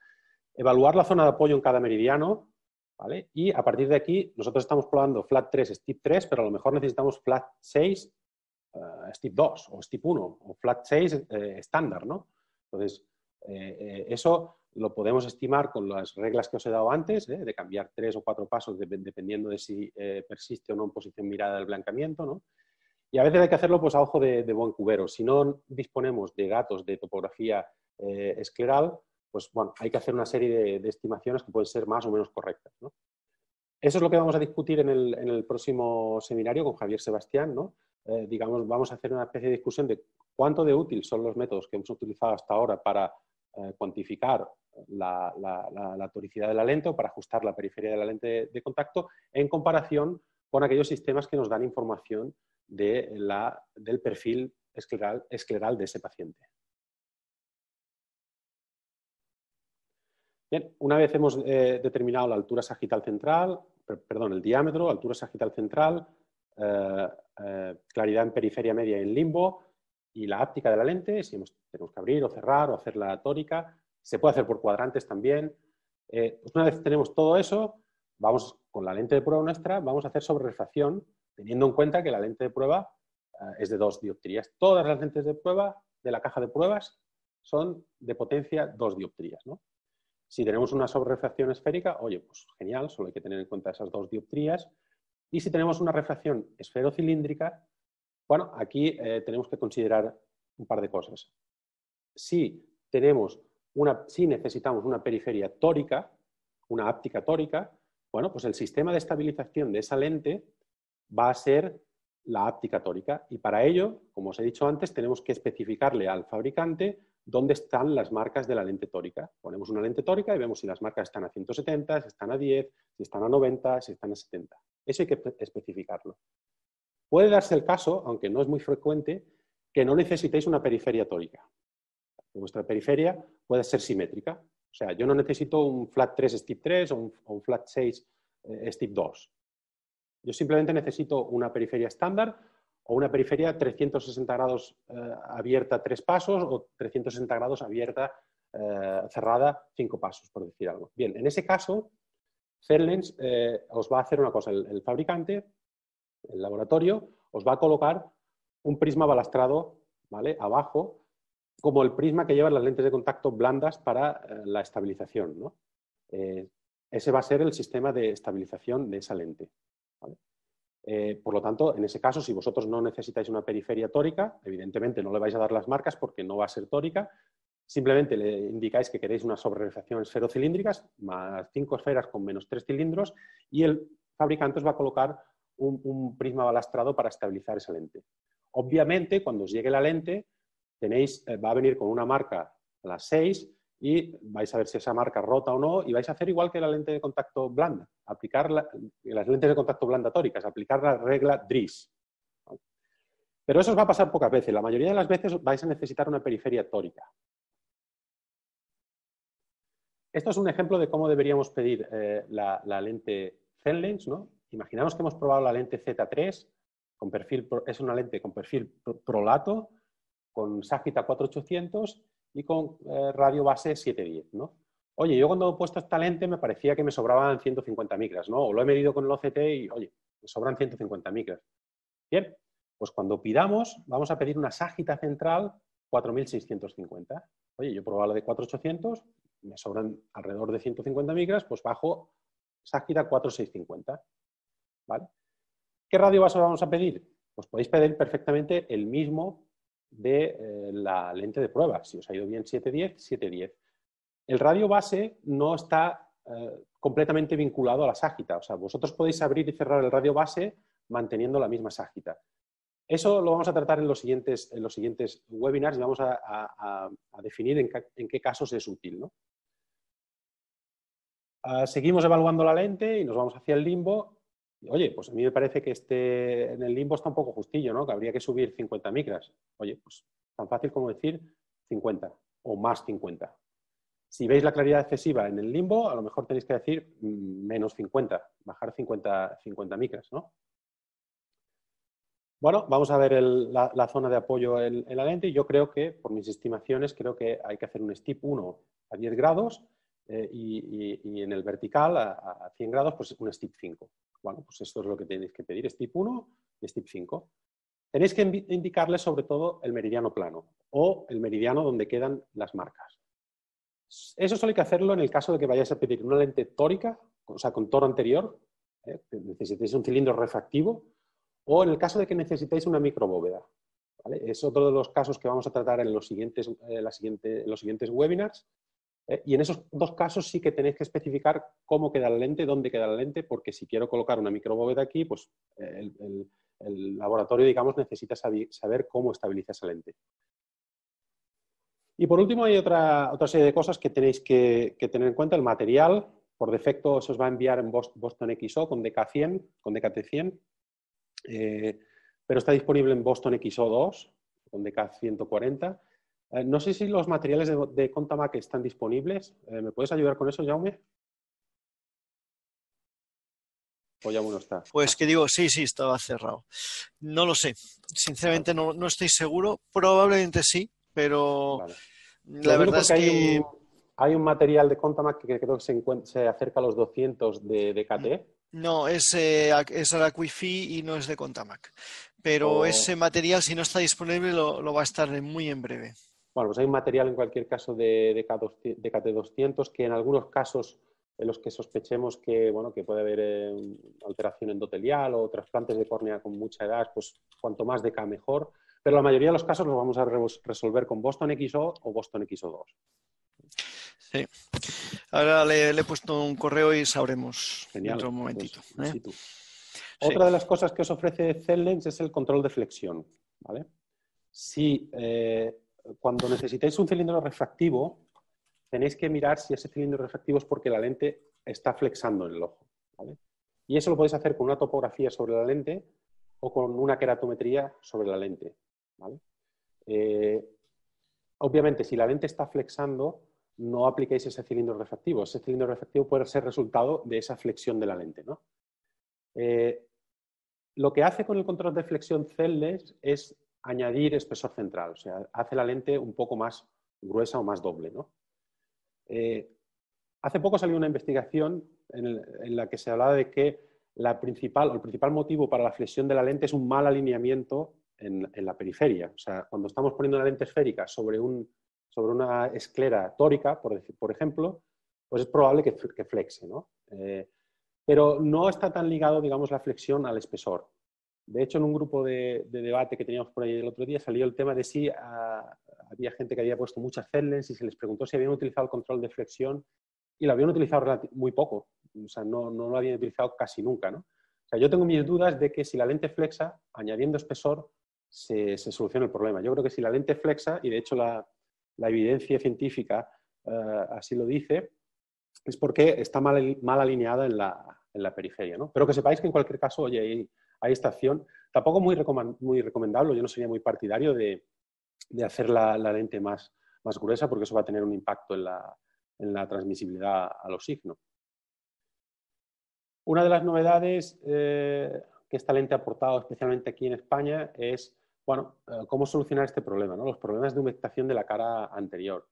evaluar la zona de apoyo en cada meridiano, ¿vale? Y a partir de aquí, nosotros estamos probando flat 3, step 3, pero a lo mejor necesitamos flat 6, uh, 2 o step 1 o flat 6 eh, estándar, ¿no? Entonces, eh, eh, eso lo podemos estimar con las reglas que os he dado antes, de cambiar tres o cuatro pasos dependiendo de si persiste o no en posición mirada del blancamiento, ¿no? Y a veces hay que hacerlo pues, a ojo de, buen cubero. Si no disponemos de datos de topografía eh, escleral, pues hay que hacer una serie de, estimaciones que pueden ser más o menos correctas. Eso es lo que vamos a discutir en el, próximo seminario con Javier Sebastián. Eh, digamos, vamos a hacer una especie de discusión de cuánto de útil son los métodos que hemos utilizado hasta ahora para eh, cuantificar la, toricidad de la lente o para ajustar la periferia de la lente de contacto en comparación con aquellos sistemas que nos dan información del perfil escleral, de ese paciente. una vez hemos eh, determinado la altura sagital central, perdón, el diámetro, altura sagital central, eh, eh, claridad en periferia media y en limbo, y la áptica de la lente, si tenemos que abrir o cerrar o hacer la tórica, se puede hacer por cuadrantes también. Pues una vez tenemos todo eso, vamos con la lente de prueba nuestra, vamos a hacer sobre refracción teniendo en cuenta que la lente de prueba ah, es de dos dioptrías. Todas las lentes de prueba de la caja de pruebas son de potencia dos dioptrías. Si tenemos una sobrerefracción esférica, oye, pues genial, solo hay que tener en cuenta esas dos dioptrías. Y si tenemos una refracción esferocilíndrica, bueno, aquí eh, tenemos que considerar un par de cosas. Si, tenemos una, si necesitamos una periferia tórica, una áptica tórica, bueno, pues el sistema de estabilización de esa lente va a ser la áptica tórica. Y para ello, como os he dicho antes, tenemos que especificarle al fabricante dónde están las marcas de la lente tórica. Ponemos una lente tórica y vemos si las marcas están a 170, si están a 10, si están a 90, si están a 70. Eso hay que especificarlo. Puede darse el caso, aunque no es muy frecuente, que no necesitéis una periferia tórica. Vuestra periferia puede ser simétrica. O sea, yo no necesito un flat 3 step 3 o un, flat 6 step 2. Yo simplemente necesito una periferia estándar o una periferia 360 grados eh, abierta tres pasos o 360 grados abierta eh, cerrada cinco pasos, por decir algo. Bien, en ese caso, Cerlens eh, os va a hacer una cosa. El, fabricante, el laboratorio, os va a colocar un prisma balastrado ¿vale? abajo, como el prisma que llevan las lentes de contacto blandas para la estabilización. ¿no? ese va a ser el sistema de estabilización de esa lente. Eh, por lo tanto, en ese caso, si vosotros no necesitáis una periferia tórica, evidentemente no le vais a dar las marcas porque no va a ser tórica. Simplemente le indicáis que queréis unas realización esferocilíndrica, más cinco esferas con menos tres cilindros, y el fabricante os va a colocar un, prisma balastrado para estabilizar esa lente. Obviamente, cuando os llegue la lente, eh, va a venir con una marca a las 6 y vais a ver si esa marca rota o no y vais a hacer igual que la lente de contacto blanda, aplicar las lentes de contacto blanda tóricas, aplicar la regla DRIS. Pero eso os va a pasar pocas veces, la mayoría de las veces vais a necesitar una periferia tórica. Esto es un ejemplo de cómo deberíamos pedir eh, la, lente Zenlens. ¿no? Imaginamos que hemos probado la lente Z3, con perfil, es una lente con perfil prolato, con Sagita 4800 y con eh, radio base 710, ¿no? Oye, yo cuando he puesto esta lente me parecía que me sobraban 150 micras, ¿no? O lo he medido con el OCT y, oye, me sobran 150 micras. Bien, pues cuando pidamos, vamos a pedir una ságita central 4650. Oye, yo probaba la de 4800, me sobran alrededor de 150 micras, pues bajo ságita 4650. ¿Vale? ¿Qué radio base vamos a pedir? Pues podéis pedir perfectamente el mismo de eh, la lente de prueba. Si os ha ido bien 710 710 El radio base no está eh, completamente vinculado a la ságita. O sea, vosotros podéis abrir y cerrar el radio base manteniendo la misma ságita. Eso lo vamos a tratar en los siguientes, webinars y vamos a, definir en, qué casos es útil. ¿no? Ah, seguimos evaluando la lente y nos vamos hacia el limbo Oye, pues a mí me parece que este, en el limbo está un poco justillo, ¿no? Que habría que subir 50 micras. Oye, pues tan fácil como decir 50 o más 50. Si veis la claridad excesiva en el limbo, a lo mejor tenéis que decir mm, menos 50, bajar 50, 50 micras, ¿no? Bueno, vamos a ver la, zona de apoyo en, la lente. Yo creo que, por mis estimaciones, creo que hay que hacer un steep 1 a 10 grados eh, y, en el vertical a, 100 grados, pues un steep 5. Bueno, pues esto es lo que tenéis que pedir, es tip 1 y es tip 5. Tenéis que indicarle sobre todo el meridiano plano o el meridiano donde quedan las marcas. Eso solo hay que hacerlo en el caso de que vayáis a pedir una lente tórica, o sea, con toro anterior, ¿eh? necesitéis un cilindro refractivo, o en el caso de que necesitáis una microbóveda. Es otro de los casos que vamos a tratar en los siguientes, eh, en los siguientes webinars. Eh, y en esos dos casos sí que tenéis que especificar cómo queda la lente, dónde queda la lente, porque si quiero colocar una microbóveda aquí, pues eh, el, laboratorio, digamos, necesita saber cómo estabiliza esa lente. Y por último hay otra, serie de cosas que tenéis que, tener en cuenta. El material, por defecto, se os va a enviar en Boston XO con DK100, con DKT100, eh, pero está disponible en Boston XO2 con DK140 eh, no sé si los materiales de, Contamac están disponibles. Eh, ¿Me puedes ayudar con eso, Jaume? ¿O ya está? Pues que digo, sí, sí, estaba cerrado. No lo sé. Sinceramente no, estoy seguro. Probablemente sí, pero la verdad es que... Hay un, hay un, material de Contamac que creo que se, se acerca a los 200 de, de KT. Mm, no, es, eh, es y no es de Contamac. Pero ese material, si no está disponible, lo va a estar muy en breve. Bueno, pues hay material en cualquier caso de, de KT200 que en algunos casos en los que sospechemos que, bueno, que puede haber eh, alteración endotelial o trasplantes de córnea con mucha edad, pues cuanto más de K mejor. Pero la mayoría de los casos los vamos a resolver con Boston XO o Boston XO2. Sí. Ahora le, he puesto un correo y sabremos Genial. dentro de un pues momentito. ¿eh? Otra de las cosas que os ofrece Lens es el control de flexión. Si eh, cuando necesitáis un cilindro refractivo, tenéis que mirar si ese cilindro refractivo es porque la lente está flexando en el ojo. Y eso lo podéis hacer con una topografía sobre la lente o con una queratometría sobre la lente. Eh, obviamente, si la lente está flexando, no apliquéis ese cilindro refractivo. Ese cilindro refractivo puede ser resultado de esa flexión de la lente. Eh, lo que hace con el control de flexión CELLES es añadir espesor central, o sea, hace la lente un poco más gruesa o más doble. ¿no? Eh, hace poco salió una investigación en, la que se hablaba de que el principal motivo para la flexión de la lente es un mal alineamiento en, la periferia. O sea, cuando estamos poniendo una lente esférica sobre, una esclera tórica, por, por, ejemplo, pues es probable que, flexe. ¿no? Eh, pero no está tan ligado, digamos, la flexión al espesor. De hecho, en un grupo de, debate que teníamos por ahí el otro día salió el tema de si ah, había gente que había puesto muchas celens y se les preguntó si habían utilizado el control de flexión y lo habían utilizado muy poco, o sea, no, lo habían utilizado casi nunca. ¿no? O sea, yo tengo mis dudas de que si la lente flexa, añadiendo espesor, se, soluciona el problema. Yo creo que si la lente flexa, y de hecho la, evidencia científica eh, así lo dice, es porque está mal, alineada en la, periferia. ¿no? Pero que sepáis que en cualquier caso, oye, hay hay acción. Tampoco muy, muy recomendable, yo no sería muy partidario de, hacer la, lente más, gruesa porque eso va a tener un impacto en la, transmisibilidad a los signos. Una de las novedades eh, que esta lente ha aportado especialmente aquí en España es bueno, eh, cómo solucionar este problema, ¿no? los problemas de humectación de la cara anterior.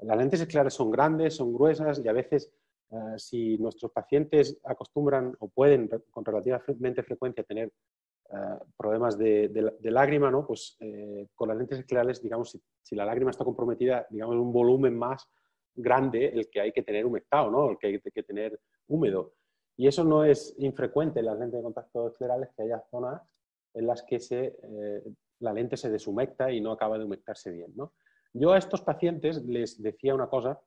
Las lentes claras son grandes, son gruesas y a veces Ah, si nuestros pacientes acostumbran o pueden con relativamente frecuencia tener ah, problemas de, lágrima, ¿no? pues eh, con las lentes esclerales, digamos, si, la lágrima está comprometida, digamos, un volumen más grande el que hay que tener humectado, ¿no? el que hay que tener húmedo. Y eso no es infrecuente en las lentes de contacto esclerales, que haya zonas en las que eh, la lente se deshumecta y no acaba de humectarse bien. ¿no? Yo a estos pacientes les decía una cosa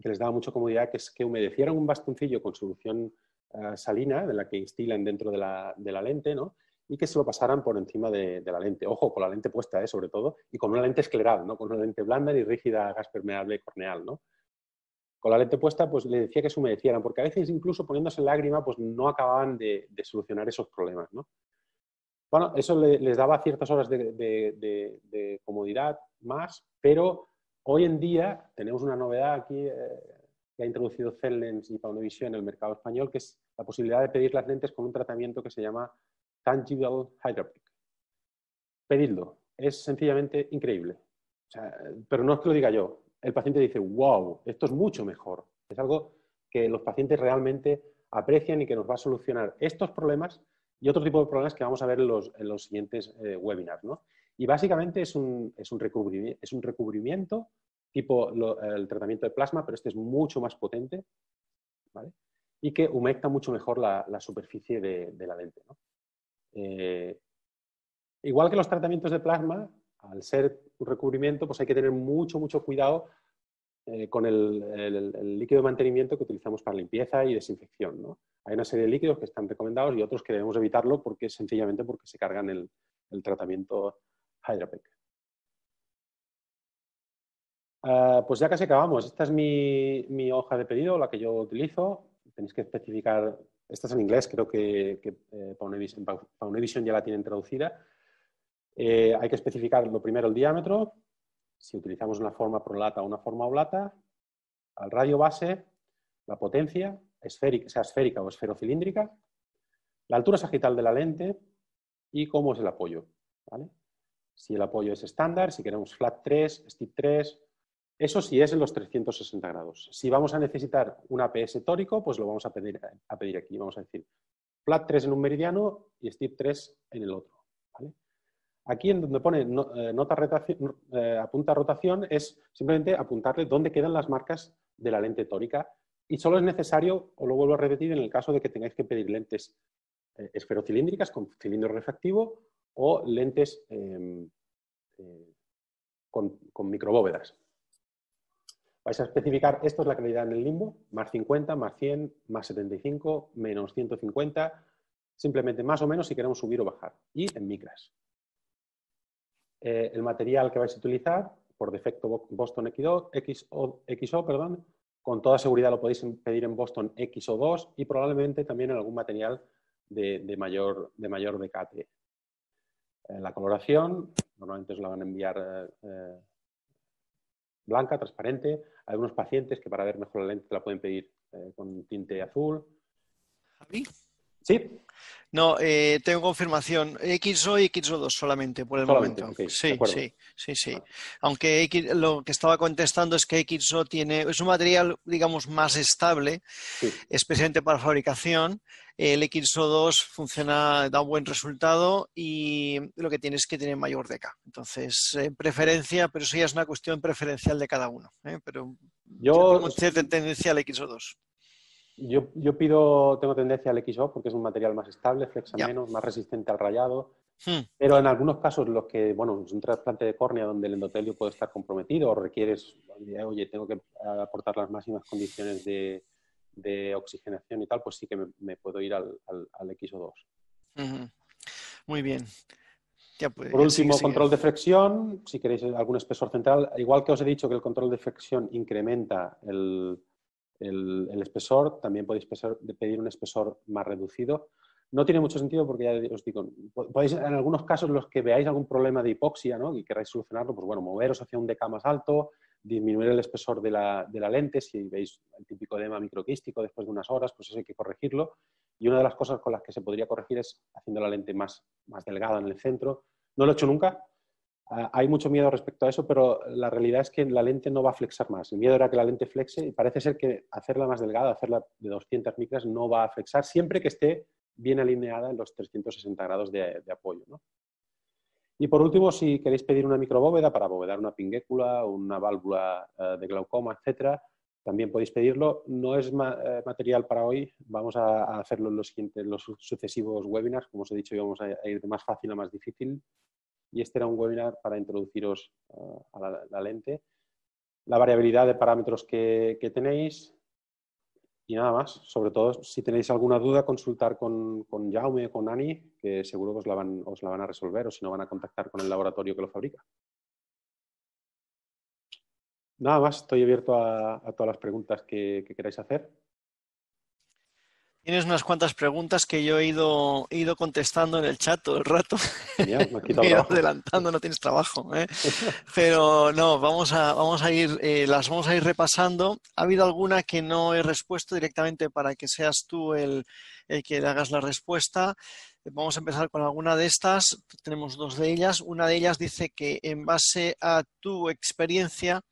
que les daba mucha comodidad, que es que humedecieran un bastoncillo con solución eh, salina, de la que instilan dentro de la, lente, ¿no? y que se lo pasaran por encima de, la lente. Ojo, con la lente puesta, ¿eh? sobre todo, y con una lente escleral, ¿no? con una lente blanda y rígida, gas permeable corneal. ¿no? Con la lente puesta, pues le decía que se humedecieran, porque a veces incluso poniéndose lágrima, pues no acababan de, solucionar esos problemas. ¿no? Bueno, eso les daba ciertas horas de, comodidad más, pero Hoy en día tenemos una novedad aquí eh, que ha introducido Cellens y Paunovision en el mercado español, que es la posibilidad de pedir las lentes con un tratamiento que se llama Tangible Hydropic. Pedirlo, es sencillamente increíble. pero no es que lo diga yo, el paciente dice, wow, esto es mucho mejor. Es algo que los pacientes realmente aprecian y que nos va a solucionar estos problemas y otro tipo de problemas que vamos a ver en los, siguientes eh, webinars. ¿no? Y básicamente es un, es un, recubrimiento, tipo el tratamiento de plasma, pero este es mucho más potente y que humecta mucho mejor la, superficie de, la lente. Eh, igual que los tratamientos de plasma, al ser un recubrimiento, pues hay que tener mucho, mucho cuidado eh, con el, líquido de mantenimiento que utilizamos para limpieza y desinfección. Hay una serie de líquidos que están recomendados y otros que debemos evitarlo porque sencillamente porque se cargan el tratamiento Ah, pues ya casi acabamos. Esta es mi, hoja de pedido, la que yo utilizo. Tenéis que especificar, esta es en inglés, creo que, que eh, ya la tienen traducida. Eh, hay que especificar lo primero el diámetro, si utilizamos una forma prolata o una forma oblata, al radio base, la potencia, esférica, sea esférica o esferocilíndrica, la altura sagital de la lente y cómo es el apoyo. ¿vale? si el apoyo es estándar, si queremos flat 3, steep 3, eso sí es en los 360 grados. Si vamos a necesitar un APS tórico, pues lo vamos a pedir, aquí. Vamos a decir flat 3 en un meridiano y steep 3 en el otro. Aquí en donde pone eh, nota eh, apunta rotación es simplemente apuntarle dónde quedan las marcas de la lente tórica y solo es necesario, o lo vuelvo a repetir, en el caso de que tengáis que pedir lentes eh, esferocilíndricas con cilindro refractivo o lentes em, eh, con, microbóvedas. Vais a especificar, esto es la calidad en el limbo, más 50, más 100, más 75, menos 150, simplemente más o menos si queremos subir o bajar, y en micras. Eh, el material que vais a utilizar, por defecto Boston XO, perdón, con toda seguridad lo podéis pedir en Boston XO2 y probablemente también en algún material de, de mayor, de mayor decate la coloración, normalmente se la van a enviar eh, eh, blanca, transparente. Hay algunos pacientes que para ver mejor la lente la pueden pedir eh, con tinte azul. ¿Sí? No, eh, tengo confirmación. XO y XO2 solamente por el momento. sí, sí, sí, ah. Aunque lo que estaba contestando es que XO tiene, es un material, digamos, más estable, especialmente para fabricación. El XO2 funciona, da un buen resultado y lo que tiene es que tiene mayor deca. Entonces, preferencia, pero eso ya es una cuestión preferencial de cada uno. ¿eh? Pero yo tengo cierta tendencia al XO2. Yo, yo, pido, tengo tendencia al XO porque es un material más estable, flexa menos, más resistente al rayado. Hmm. Pero en algunos casos, los que, bueno, es un trasplante de córnea donde el endotelio puede estar comprometido o requieres, eh, oye, tengo que aportar las máximas condiciones de, oxigenación y tal, pues sí que me, puedo ir al, al, XO2. Muy bien. Ya pues, Por último, control de flexión, si queréis algún espesor central. Igual que os he dicho que el control de flexión incrementa el, el, espesor, también podéis pedir un espesor más reducido. No tiene mucho sentido porque ya os digo, en algunos casos los que veáis algún problema de hipoxia ¿no? y queráis solucionarlo, pues bueno, moveros hacia un deca más alto, disminuir el espesor de la, lente, si veis el típico edema microquístico después de unas horas, pues eso hay que corregirlo. Y una de las cosas con las que se podría corregir es haciendo la lente más delgada en el centro. No lo he hecho nunca, Ah, hay mucho miedo respecto a eso, pero la realidad es que la lente no va a flexar más. El miedo era que la lente flexe y parece ser que hacerla más delgada, hacerla de 200 micras, no va a flexar siempre que esté bien alineada en los 360 grados de, apoyo. Y por último, si queréis pedir una microbóveda para bóvedar una pingécula, una válvula eh, de glaucoma, etc., también podéis pedirlo. No es eh, material para hoy, vamos a, hacerlo en los, sucesivos webinars. Como os he dicho, vamos a ir de más fácil a más difícil y este era un webinar para introduciros eh, a la, lente, la variabilidad de parámetros que, tenéis y nada más. Sobre todo, si tenéis alguna duda, consultar con, Jaume o con Ani, que seguro que os la, van, a resolver o si no van a contactar con el laboratorio que lo fabrica. Nada más, estoy abierto a, todas las preguntas que queráis hacer. Tienes unas cuantas preguntas que yo he ido, contestando en el chat todo el rato. Ya, me he ido adelantando, no tienes trabajo. ¿eh? Pero no, vamos a, vamos a ir, eh, las vamos a ir repasando. Ha habido alguna que no he respuesto directamente para que seas tú el, que le hagas la respuesta. Vamos a empezar con alguna de estas. Tenemos dos de ellas. Una de ellas dice que en base a tu experiencia,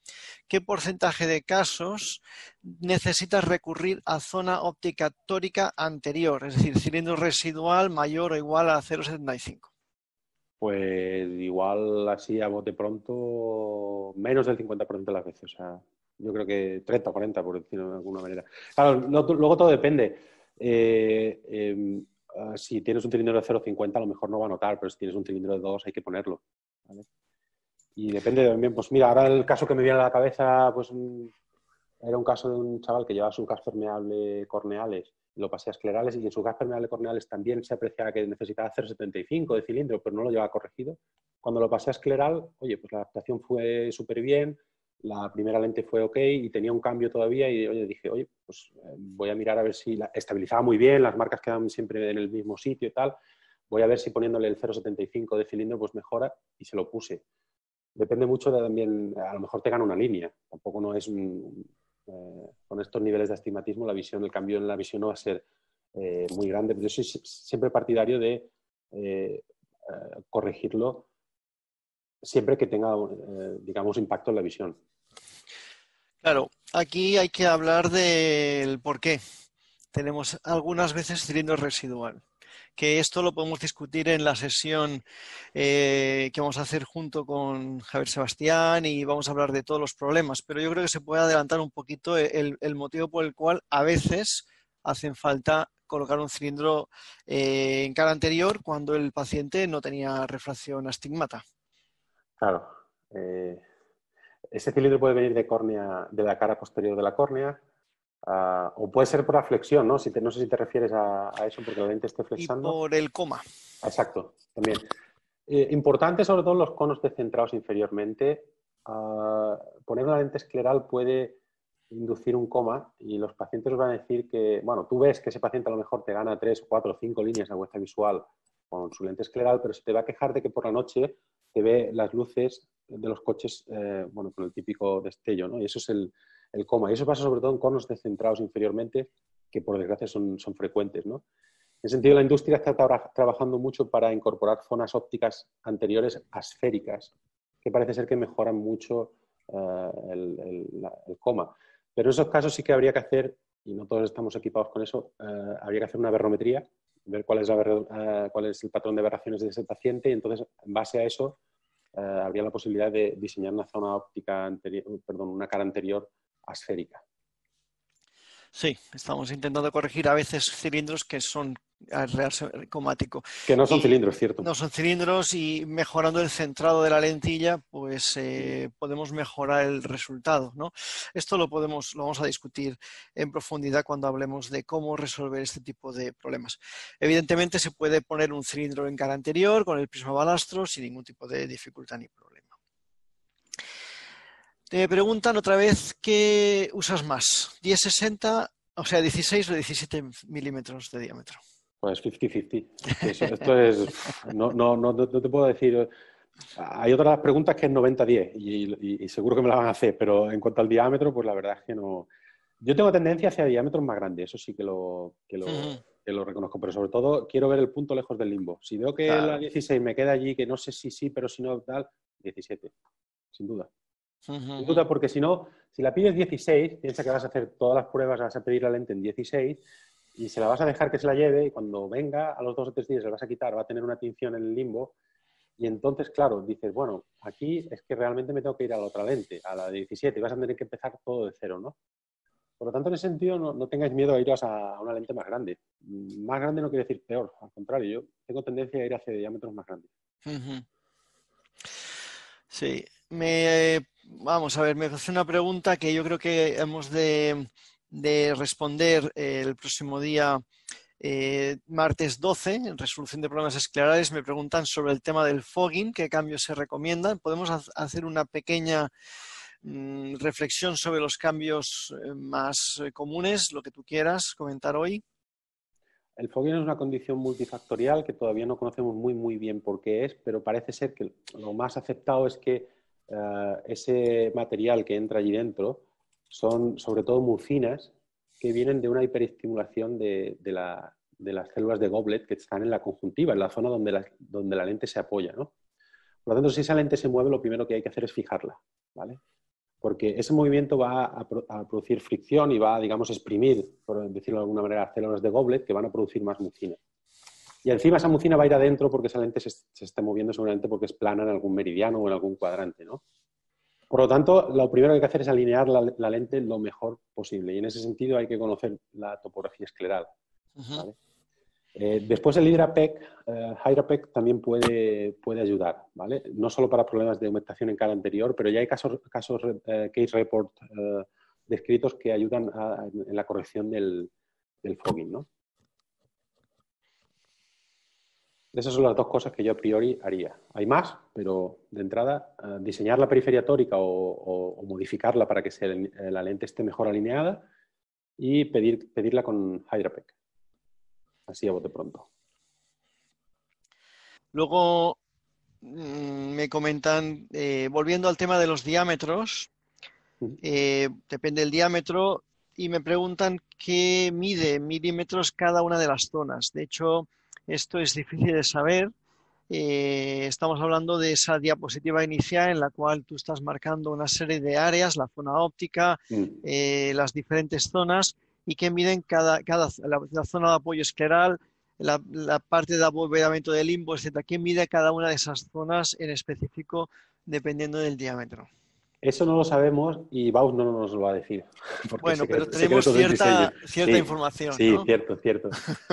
¿qué porcentaje de casos necesitas recurrir a zona óptica tórica anterior? Es decir, cilindro residual mayor o igual a 0,75. Pues igual así a bote pronto, menos del 50% de las veces. O sea, yo creo que 30 o 40, por decirlo de alguna manera. Claro, luego todo depende. Eh, em, Ah, si tienes un cilindro de 0,50 a lo mejor no va a notar, pero si tienes un cilindro de 2 hay que ponerlo. Y depende también, pues mira, ahora el caso que me viene a la cabeza, pues mm, era un caso de un chaval que llevaba su gas permeable corneales, lo pasé a esclerales y en su gas permeable corneales también se apreciaba que necesitaba hacer 0,75 de cilindro, pero no lo llevaba corregido. Cuando lo pasé a escleral, oye, pues la adaptación fue súper bien, la primera lente fue ok y tenía un cambio todavía y oye, dije, oye, pues eh, voy a mirar a ver si la, estabilizaba muy bien, las marcas quedaban siempre en el mismo sitio y tal, voy a ver si poniéndole el 0,75 de cilindro pues mejora y se lo puse. Depende mucho de también, a lo mejor te gana una línea, tampoco no es, un, eh, con estos niveles de astigmatismo la visión, el cambio en la visión no va a ser eh, muy grande, pero yo soy siempre partidario de corregirlo siempre que tenga, digamos, impacto en la visión. Claro, aquí hay que hablar del por qué. Tenemos algunas veces cilindro residual que esto lo podemos discutir en la sesión eh, que vamos a hacer junto con Javier Sebastián y vamos a hablar de todos los problemas, pero yo creo que se puede adelantar un poquito el, motivo por el cual a veces hacen falta colocar un cilindro eh, en cara anterior cuando el paciente no tenía refracción astigmata. Claro. Eh, ese cilindro puede venir de córnea, de la cara posterior de la córnea, ah, o puede ser por la flexión, ¿no? Si no sé si te refieres a, eso porque la lente esté flexando. Y por el coma. Exacto, también. Eh, importante sobre todo los conos descentrados inferiormente. Ah, poner una lente escleral puede inducir un coma y los pacientes van a decir que, bueno, tú ves que ese paciente a lo mejor te gana 3, 4, 5 líneas de vuelta visual con su lente escleral, pero se te va a quejar de que por la noche te ve las luces de los coches, eh, bueno, con el típico destello, ¿no? Y eso es el, coma. Y eso pasa sobre todo en conos descentrados inferiormente, que por desgracia son, frecuentes, ¿no? En ese sentido, la industria está trabajando mucho para incorporar zonas ópticas anteriores asféricas, que parece ser que mejoran mucho eh, el, coma. Pero en esos casos sí que habría que hacer, y no todos estamos equipados con eso, eh, habría que hacer una berrometría, ver cuál es, cuál es el patrón de aberraciones de ese paciente y entonces, en base a eso, eh, habría la posibilidad de diseñar una zona óptica anterior, perdón, una cara anterior asférica. Sí, estamos intentando corregir a veces cilindros que son ah, real comático. Que no son cilindros, cierto. No son cilindros y mejorando el centrado de la lentilla, pues eh, podemos mejorar el resultado, Esto lo podemos, lo vamos a discutir en profundidad cuando hablemos de cómo resolver este tipo de problemas. Evidentemente se puede poner un cilindro en cara anterior con el prisma balastro sin ningún tipo de dificultad ni problema. Te preguntan otra vez qué usas más, 10-60, o sea, 16 o 17 milímetros de diámetro. Pues 50-50. Esto es, no, no, no, te puedo decir. Hay otras preguntas que es 90-10 y, seguro que me las van a hacer, pero en cuanto al diámetro, pues la verdad es que no. Yo tengo tendencia hacia diámetros más grandes, eso sí que lo, que lo, reconozco, pero sobre todo quiero ver el punto lejos del limbo. Si veo que la 16 me queda allí, que no sé si sí, pero si no, tal, 17, sin duda. Duda, porque si no, si la pides 16, piensa que vas a hacer todas las pruebas, vas a pedir la lente en 16 y se la vas a dejar que se la lleve y cuando venga a los dos o tres días se la vas a quitar, va a tener una tinción en el limbo y entonces, claro, dices, bueno, aquí es que realmente me tengo que ir a la otra lente, a la 17 y vas a tener que empezar todo de cero, ¿no? Por lo tanto, en ese sentido, no, no tengáis miedo a iros a una lente más grande. Más grande no quiere decir peor, al contrario, yo tengo tendencia a ir hacia diámetros más grandes. Sí, me eh, Vamos a ver, me hace una pregunta que yo creo que hemos de, responder eh, el próximo día, eh, martes 12, en resolución de problemas esclerales. Me preguntan sobre el tema del fogging, qué cambios se recomiendan. Podemos hacer una pequeña mm, reflexión sobre los cambios eh, más comunes, lo que tú quieras comentar hoy. El fogging es una condición multifactorial que todavía no conocemos muy, muy bien por qué es, pero parece ser que lo más aceptado es que eh, ese material que entra allí dentro son sobre todo mucinas que vienen de una hiperestimulación de, las células de goblet que están en la conjuntiva, en la zona donde la, lente se apoya. Por lo tanto, si esa lente se mueve, lo primero que hay que hacer es fijarla, ¿vale? Porque ese movimiento va a, producir fricción y va a, exprimir, por decirlo de alguna manera, las células de goblet que van a producir más mucina. Y encima esa mucina va a ir adentro porque esa lente se, está moviendo seguramente porque es plana en algún meridiano o en algún cuadrante, ¿no? Por lo tanto, lo primero que hay que hacer es alinear la, lente lo mejor posible. Y en ese sentido hay que conocer la topografía escleral. Eh, después el HydraPEC, eh, HydraPEC también puede, puede ayudar, ¿vale? No solo para problemas de aumentación en cara anterior, pero ya hay casos, casos eh, case report eh, descritos que ayudan en la corrección del, del fogging, ¿no? Esas son las dos cosas que yo a priori haría. Hay más, pero de entrada, eh, diseñar la periferia tórica o, modificarla para que la lente esté mejor alineada y pedirla con Hydrapec. Así a bote pronto. Luego mm, me comentan, eh, volviendo al tema de los diámetros, eh, depende del diámetro, y me preguntan qué mide milímetros cada una de las zonas. De hecho, esto es difícil de saber. Eh, estamos hablando de esa diapositiva inicial en la cual tú estás marcando una serie de áreas, la zona óptica, eh, las diferentes zonas y que miden cada, cada la, zona de apoyo escleral, la, la parte de abovedamiento del limbo, etcétera, ¿Qué mide cada una de esas zonas en específico dependiendo del diámetro. Eso no lo sabemos y Baus no nos lo va a decir. Bueno, pero tenemos cierta, información. Sí, cierto, cierto.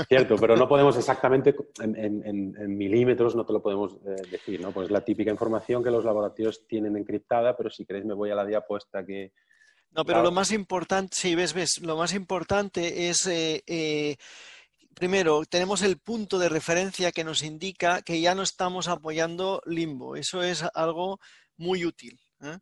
cierto, pero no podemos exactamente, en, milímetros no te lo podemos eh, decir, ¿no? Pues la típica información que los laboratorios tienen encriptada, pero si queréis me voy a la diapuesta que... No, pero lo más importante, si ves, ves, lo más importante es... Eh, eh, primero, tenemos el punto de referencia que nos indica que ya no estamos apoyando limbo. Eso es algo muy útil. ¿eh?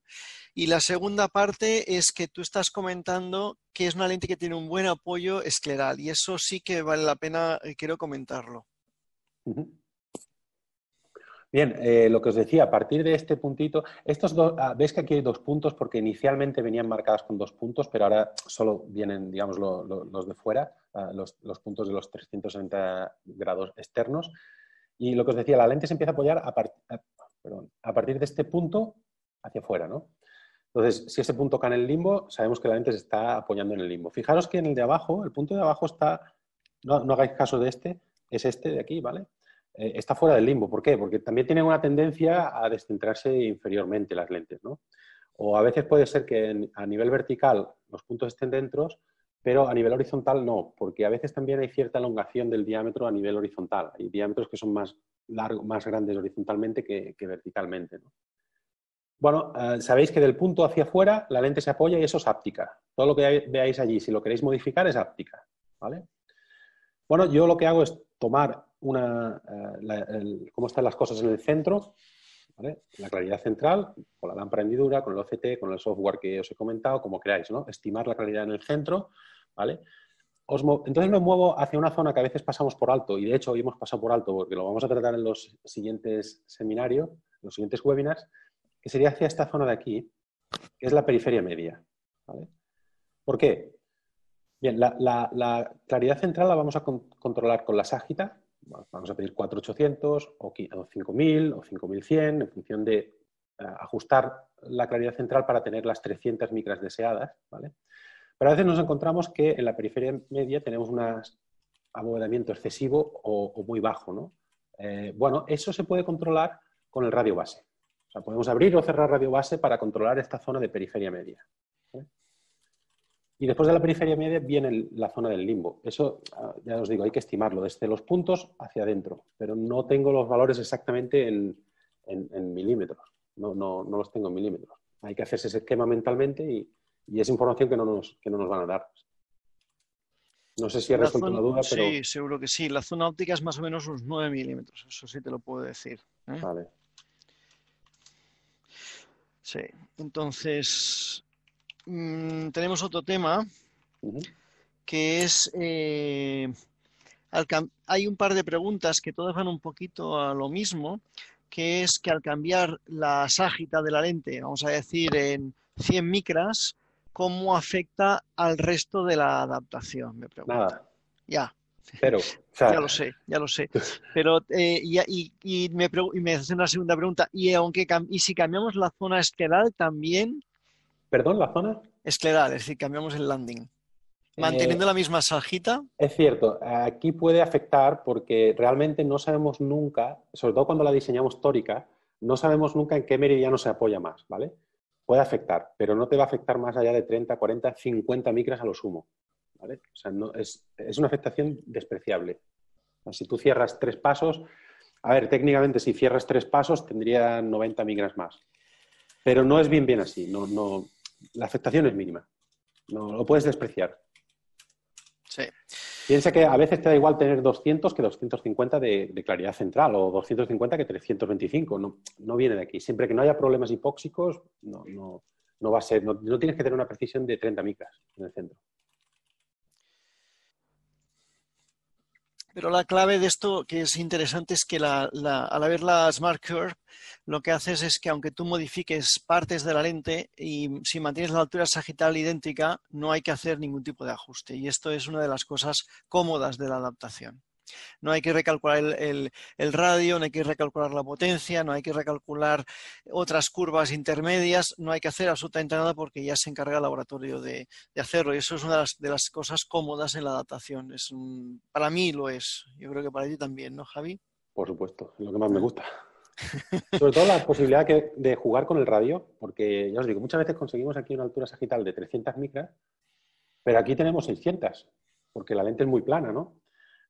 Y la segunda parte es que tú estás comentando que es una lente que tiene un buen apoyo escleral y eso sí que vale la pena, eh, quiero comentarlo. Bien, eh, lo que os decía, a partir de este puntito, estos dos, ah, veis que aquí hay dos puntos porque inicialmente venían marcadas con dos puntos, pero ahora solo vienen, digamos, los de fuera, ah, los, puntos de los 360 grados externos. Y lo que os decía, la lente se empieza a apoyar a partir de este punto hacia afuera, ¿no? Entonces, si ese punto cae en el limbo, sabemos que la lente se está apoyando en el limbo. Fijaros que en el de abajo, el punto de abajo está, no, hagáis caso de este, es este de aquí, ¿vale? Eh, está fuera del limbo. ¿Por qué? Porque también tiene una tendencia a descentrarse inferiormente las lentes, ¿no? O a veces puede ser que a nivel vertical los puntos estén dentro, pero a nivel horizontal no, porque a veces también hay cierta elongación del diámetro a nivel horizontal. Hay diámetros que son más, largo, más grandes horizontalmente que, que verticalmente, ¿no? Bueno, eh, sabéis que del punto hacia afuera la lente se apoya y eso es áptica. Todo lo que veáis allí, si lo queréis modificar, es áptica. ¿vale? Bueno, yo lo que hago es tomar una, eh, cómo están las cosas en el centro, la claridad central, con la lámpara hendidura, con el OCT, con el software que os he comentado, como queráis, ¿no? Estimar la claridad en el centro, ¿vale? Entonces me muevo hacia una zona que a veces pasamos por alto, y de hecho hoy hemos pasado por alto porque lo vamos a tratar en los siguientes seminarios, en los siguientes webinars, sería hacia esta zona de aquí, que es la periferia media. ¿Por qué? Bien, la, claridad central la vamos a controlar con la ságita. Vamos a pedir 4800 o 5000 o 5100 en función de eh, ajustar la claridad central para tener las 300 micras deseadas. ¿vale? Pero a veces nos encontramos que en la periferia media tenemos un abovedamiento excesivo o, muy bajo. Eh, bueno, eso se puede controlar con el radio base. O sea, podemos abrir o cerrar radio base para controlar esta zona de periferia media. Y después de la periferia media viene la zona del limbo. Eso, ah, ya os digo, hay que estimarlo desde los puntos hacia adentro, pero no tengo los valores exactamente en, milímetros. No, no, los tengo en milímetros. Hay que hacerse ese esquema mentalmente y, es información que no, nos, no nos van a dar. No sé si he resuelto la duda, pero... Sí, seguro que sí. La zona óptica es más o menos unos 9 milímetros, eso sí te lo puedo decir. ¿eh? Vale, Sí, entonces mm, tenemos otro tema que es, eh, hay un par de preguntas que todas van un poquito a lo mismo, que es que al cambiar la ságita de la lente, vamos a decir en 100 micras, ¿cómo afecta al resto de la adaptación? Me pregunta. Nada. Ya. Pero, ya lo sé, ya lo sé. Pero, eh, y, me y, hacen una segunda pregunta. Y, si cambiamos la zona escleral también. ¿Perdón, la zona? Escleral, es decir, cambiamos el landing. Eh, Manteniendo la misma sajita. Es cierto, aquí puede afectar porque realmente no sabemos nunca, sobre todo cuando la diseñamos tórica, no sabemos nunca en qué meridiano se apoya más, ¿vale? Puede afectar, pero no te va a afectar más allá de 30, 40, 50 micras a lo sumo. O sea, no, es, una afectación despreciable. Si tú cierras tres pasos, a ver, técnicamente si cierras tres pasos tendría 90 migras más. Pero no es bien bien así, no, la afectación es mínima. No lo puedes despreciar. Sí. Piensa que a veces te da igual tener 200 que 250 de, de claridad central o 250 que 325. No, no, viene de aquí. Siempre que no haya problemas hipóxicos, no, no va a ser. No, tienes que tener una precisión de 30 micras en el centro. Pero la clave de esto que es interesante es que al ver la Smart Curve, lo que haces es que aunque tú modifiques partes de la lente y si mantienes la altura sagital idéntica, no hay que hacer ningún tipo de ajuste. Y esto es una de las cosas cómodas de la adaptación. No hay que recalcular el, radio, no hay que recalcular la potencia, no hay que recalcular otras curvas intermedias, no hay que hacer absolutamente nada porque ya se encarga el laboratorio de, hacerlo. Y eso es una de las, cosas cómodas en la adaptación. para mí lo es. Yo creo que para ti también, ¿no, Javi? Por supuesto, es lo que más me gusta. Sobre todo la posibilidad de jugar con el radio, porque ya os digo, muchas veces conseguimos aquí una altura sagital de 300 micras, pero aquí tenemos 600, porque la lente es muy plana, ¿no?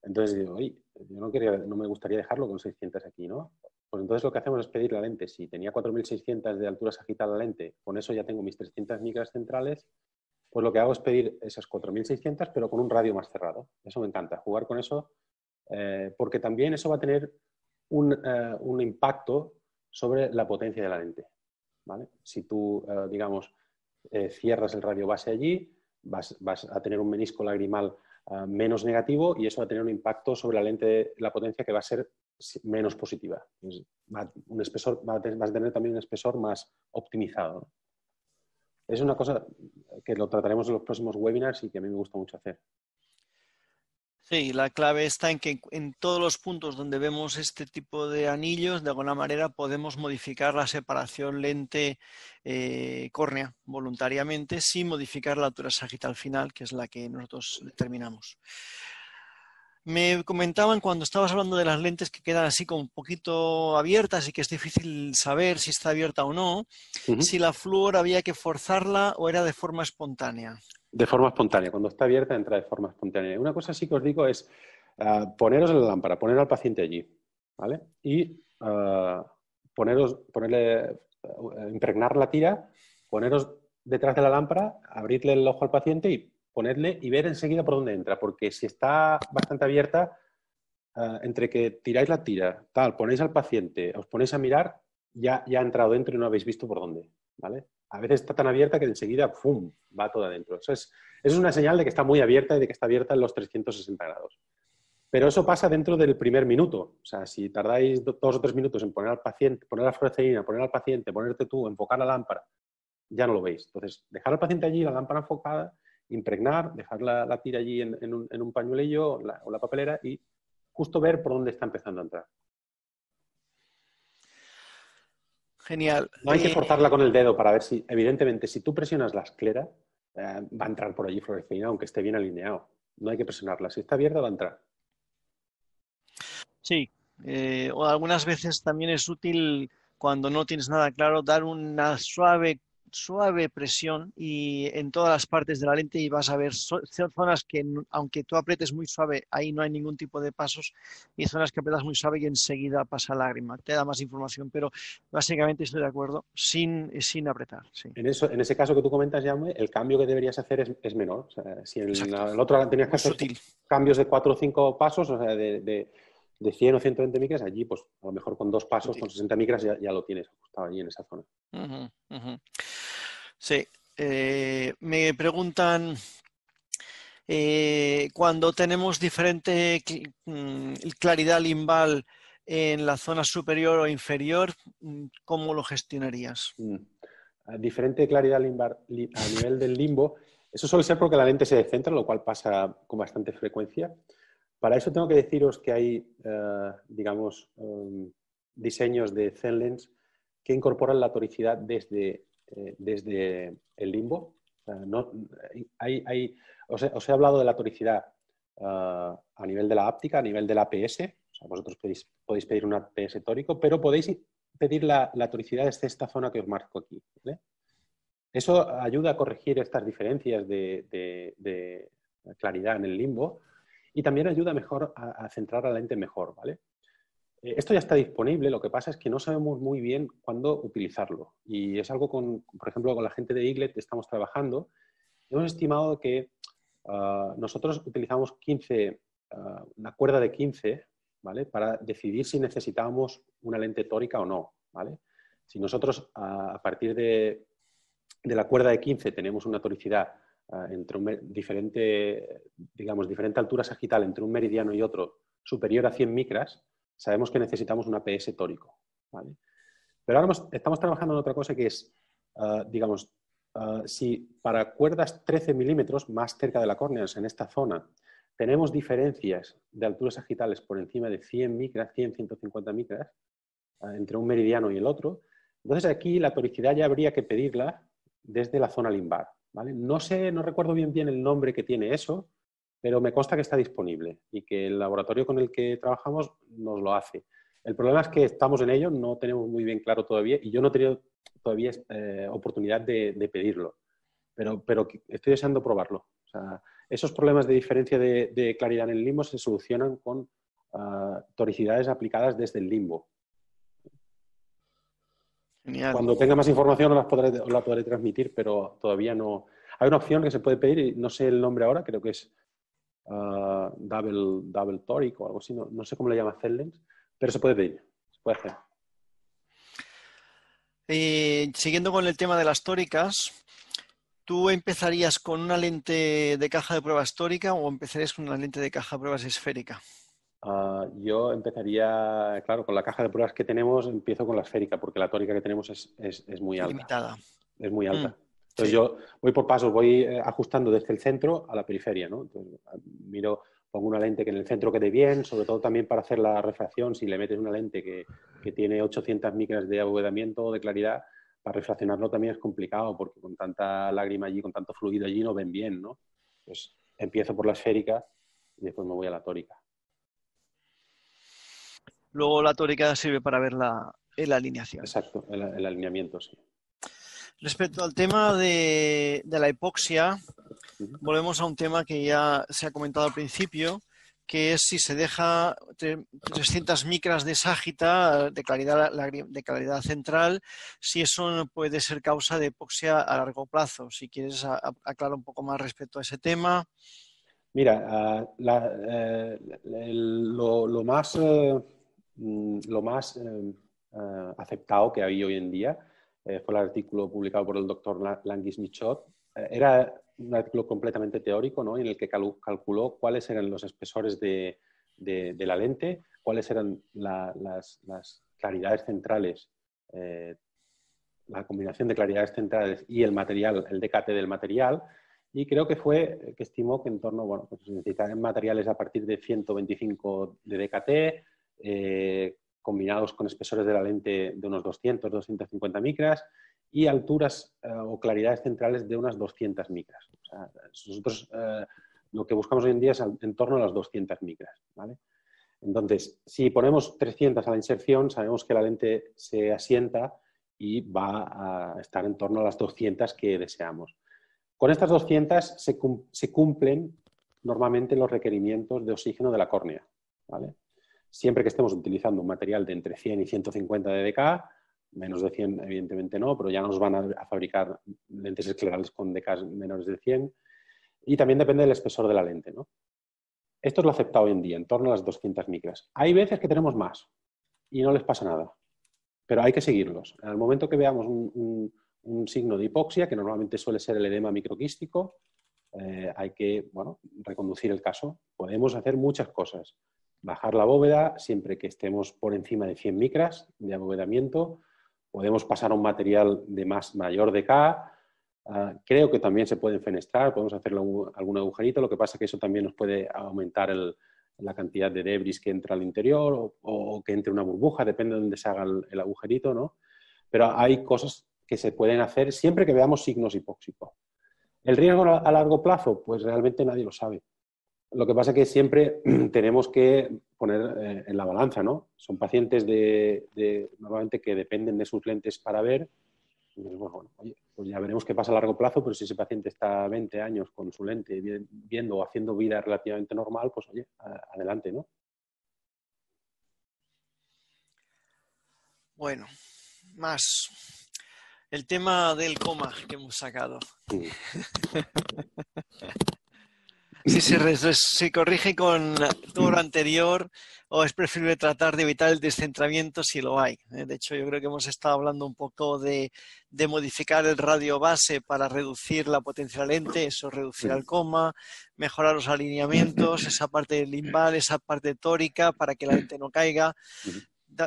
Entonces digo, oye, yo no, me gustaría dejarlo con 600 aquí, ¿no? Pues entonces lo que hacemos es pedir la lente. Si tenía 4.600 de altura sagital la lente, con eso ya tengo mis 300 micras centrales, pues lo que hago es pedir esas 4.600, pero con un radio más cerrado. Eso me encanta, jugar con eso, eh, porque también eso va a tener eh, un, impacto sobre la potencia de la lente. ¿vale? Si tú, eh, digamos, cierras el radio base allí, vas a tener un menisco lagrimal Ah, menos negativo y eso va a tener un impacto sobre la lente, la potencia que va a ser menos positiva. Va, un espesor, a tener, también un espesor más optimizado. Es una cosa que lo trataremos en los próximos webinars y que a mí me gusta mucho hacer. Sí, la clave está en que en todos los puntos donde vemos este tipo de anillos, de alguna manera podemos modificar la separación lente eh, córnea voluntariamente sin modificar la altura sagital final, que es la que nosotros determinamos. Me comentaban cuando estabas hablando de las lentes que quedan así como un poquito abiertas y que es difícil saber si está abierta o no, si la flor había que forzarla o era de forma espontánea. De forma espontánea. Cuando está abierta, entra de forma espontánea. Una cosa sí que os digo es ah, poneros en la lámpara, poner al paciente allí, ¿vale? Y ah, poneros, ponerle, eh, impregnar la tira, poneros detrás de la lámpara, abrirle el ojo al paciente y ponerle y ver enseguida por dónde entra, porque si está bastante abierta, ah, entre que tiráis la tira, tal, ponéis al paciente, os ponéis a mirar, ya, ya ha entrado dentro y no habéis visto por dónde. A veces está tan abierta que enseguida, ¡fum!, va toda adentro. Eso es, una señal de que está muy abierta y de que está abierta en los 360 grados. Pero eso pasa dentro del primer minuto. O sea, si tardáis dos o tres minutos en poner al paciente, poner la fluorescerina, poner al paciente, ponerte tú, enfocar la lámpara, ya no lo veis. Entonces, dejar al paciente allí, la lámpara enfocada, impregnar, dejar la, tira allí en, un, pañuelillo o la papelera y justo ver por dónde está empezando a entrar. Genial. No hay que eh, forzarla con el dedo para ver si, evidentemente, si tú presionas la esclera, eh, va a entrar por allí florecina, aunque esté bien alineado. No hay que presionarla. Si está abierta, va a entrar. Sí. Eh, o algunas veces también es útil, cuando no tienes nada claro, dar una suave suave presión y en todas las partes de la lente y vas a ver zonas que aunque tú apretes muy suave, ahí no hay ningún tipo de pasos y zonas que apretas muy suave y enseguida pasa lágrima. Te da más información, pero básicamente estoy de acuerdo, sin, apretar. En, ese caso que tú comentas, ya el cambio que deberías hacer es, menor. si en el, el, otro tenías que hacer cambios de cuatro o cinco pasos, o sea, de de 100 o 120 micras, allí pues a lo mejor con dos pasos, con 60 micras ya, lo tienes ajustado allí en esa zona. Sí, eh, me preguntan eh, cuando tenemos diferente mm, claridad limbal en la zona superior o inferior, mm, ¿cómo lo gestionarías? Mm, diferente claridad limbal a nivel del limbo, eso suele ser porque la lente se descentra, lo cual pasa con bastante frecuencia. Para eso tengo que deciros que hay, eh, digamos, em, diseños de Zenlens que incorporan la toricidad desde, eh, el limbo. Eh, os, he, hablado de la toricidad a nivel de la óptica, a nivel de la PS. O vosotros podéis, pedir un APS tórico, pero podéis pedir la, la, toricidad desde esta zona que os marco aquí. Eso ayuda a corregir estas diferencias de claridad en el limbo y también ayuda mejor a, centrar a la lente mejor, ¿vale? Eh, esto ya está disponible, lo que pasa es que no sabemos muy bien cuándo utilizarlo. Y es algo con, por ejemplo, con la gente de Iglet estamos trabajando. Hemos estimado que ah, nosotros utilizamos 15, ah, una cuerda de 15, ¿vale? Para decidir si necesitábamos una lente tórica o no, ¿vale? Si nosotros ah, a, partir de, de la cuerda de 15 tenemos una toricidad entre un diferente, digamos, diferente altura sagital entre un meridiano y otro superior a 100 micras, sabemos que necesitamos un APS tórico. ¿vale? Pero ahora estamos trabajando en otra cosa que es, ah, digamos, ah, si para cuerdas 13 milímetros más cerca de la córnea, en esta zona, tenemos diferencias de alturas sagitales por encima de 100 micras, 100, 150 micras, ah, entre un meridiano y el otro, entonces aquí la toricidad ya habría que pedirla desde la zona limbar. No sé, no recuerdo bien bien el nombre que tiene eso, pero me consta que está disponible y que el laboratorio con el que trabajamos nos lo hace. El problema es que estamos en ello, no tenemos muy bien claro todavía y yo no he tenido todavía eh, oportunidad de, pedirlo, pero, estoy deseando probarlo. esos problemas de diferencia de, claridad en el limbo se solucionan con ah, toricidades aplicadas desde el limbo. Cuando tenga más información la podré, la podré transmitir, pero todavía no. Hay una opción que se puede pedir, no sé el nombre ahora, creo que es ah, Double, double Toric o algo así, no, sé cómo le llama Zellens, pero se puede pedir, se puede hacer. siguiendo con el tema de las tóricas, ¿tú empezarías con una lente de caja de pruebas tórica o empezarías con una lente de caja de pruebas esférica? Ah, yo empezaría, claro, con la caja de pruebas que tenemos, empiezo con la esférica, porque la tórica que tenemos es, muy alta. Limitada. Es muy alta. Mm, Entonces yo voy por pasos, voy eh, ajustando desde el centro a la periferia, ¿no? Ah, miro, pongo una lente que en el centro quede bien, sobre todo también para hacer la refracción, si le metes una lente que, tiene 800 micras de abovedamiento o de claridad, para refraccionarlo también es complicado, porque con tanta lágrima allí, con tanto fluido allí, no ven bien, ¿no? Entonces empiezo por la esférica y después me voy a la tórica. Luego la tórica sirve para ver la, alineación. Exacto, el, alineamiento, sí. Respecto al tema de, la hipoxia, volvemos a un tema que ya se ha comentado al principio, que es si se deja 300 micras de ságita, de claridad, central, si eso puede ser causa de hipoxia a largo plazo. Si quieres aclarar un poco más respecto a ese tema. Mira, ah, eh, lo, más... Eh, Mm, lo más em, eh, aceptado que hay hoy en día eh, fue el artículo publicado por el doctor Langis Michot. Eh, era un artículo completamente teórico, ¿no? En el que calculó cuáles eran los espesores de, la lente, cuáles eran las, claridades centrales la combinación de claridades centrales y el material, el DKT del material, y creo que fue que estimó que en torno, bueno, pues, necesitarían materiales a partir de 125 de DKT, eh, combinados con espesores de la lente de unos 200-250 micras y alturas eh, o claridades centrales de unas 200 micras. nosotros eh, lo que buscamos hoy en día es en torno a las 200 micras. ¿vale? Entonces, si ponemos 300 a la inserción, sabemos que la lente se asienta y va a estar en torno a las 200 que deseamos. Con estas 200 se, se cumplen normalmente los requerimientos de oxígeno de la córnea. ¿vale? Siempre que estemos utilizando un material de entre 100 y 150 DK, menos de 100 evidentemente no, pero ya nos van a, fabricar lentes esclerales con DK menores de 100. Y también depende del espesor de la lente. ¿no? Esto es lo aceptado hoy en día, en torno a las 200 micras. Hay veces que tenemos más y no les pasa nada, pero hay que seguirlos. En el momento que veamos un, signo de hipoxia, que normalmente suele ser el edema microquístico, eh, hay que reconducir el caso. Podemos hacer muchas cosas bajar la bóveda siempre que estemos por encima de 100 micras de abovedamiento. Podemos pasar a un material de más mayor de K. Ah, creo que también se pueden fenestrar, podemos hacer algún agujerito, lo que pasa es que eso también nos puede aumentar la cantidad de debris que entra al interior o, que entre una burbuja, depende de dónde se haga el, agujerito, ¿no? Pero hay cosas que se pueden hacer siempre que veamos signos hipóxicos. ¿El riesgo a largo plazo? Pues realmente nadie lo sabe. Lo que pasa es que siempre tenemos que poner eh, en la balanza, ¿no? Son pacientes de, normalmente que dependen de sus lentes para ver. Y pues ya veremos qué pasa a largo plazo, pero si ese paciente está 20 años con su lente viendo o haciendo vida relativamente normal, pues oye, adelante, ¿no? Bueno, más. El tema del coma que hemos sacado. si se, se corrige con todo anterior o es preferible tratar de evitar el descentramiento si lo hay. ¿eh? De hecho, yo creo que hemos estado hablando un poco de, modificar el radio base para reducir la potencia lente, eso reducirá el coma, mejorar los alineamientos, esa parte limbal, esa parte tórica para que la lente no caiga.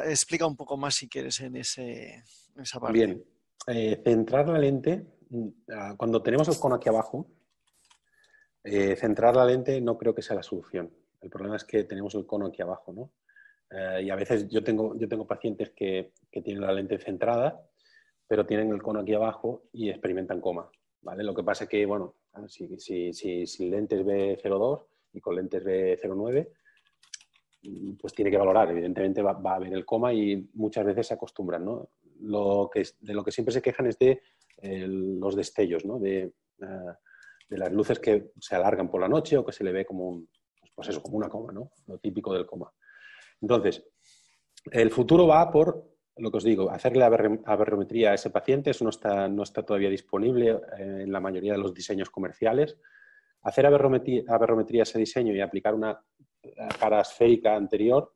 explica un poco más si quieres en, ese, esa parte. Bien, eh, centrar la lente, mm, ah, cuando tenemos el cono aquí abajo, eh, centrar la lente no creo que sea la solución. El problema es que tenemos el cono aquí abajo, ¿no? Eh, y a veces yo tengo, yo tengo pacientes que, tienen la lente centrada, pero tienen el cono aquí abajo y experimentan coma, ¿vale? Lo que pasa es que, bueno, si, si, si, lentes B02 y con lentes B09, pues tiene que valorar. Evidentemente va, a haber el coma y muchas veces se acostumbran, Lo que, de lo que siempre se quejan es de eh, los destellos, ¿no? De, de las luces que se alargan por la noche o que se le ve como pues eso, como una coma, ¿no? Lo típico del coma. Entonces, el futuro va por lo que os digo, hacerle aberrometría a ese paciente, eso no está, no está todavía disponible eh, en la mayoría de los diseños comerciales. Hacer aberrometría, a ese diseño y aplicar una cara esférica anterior,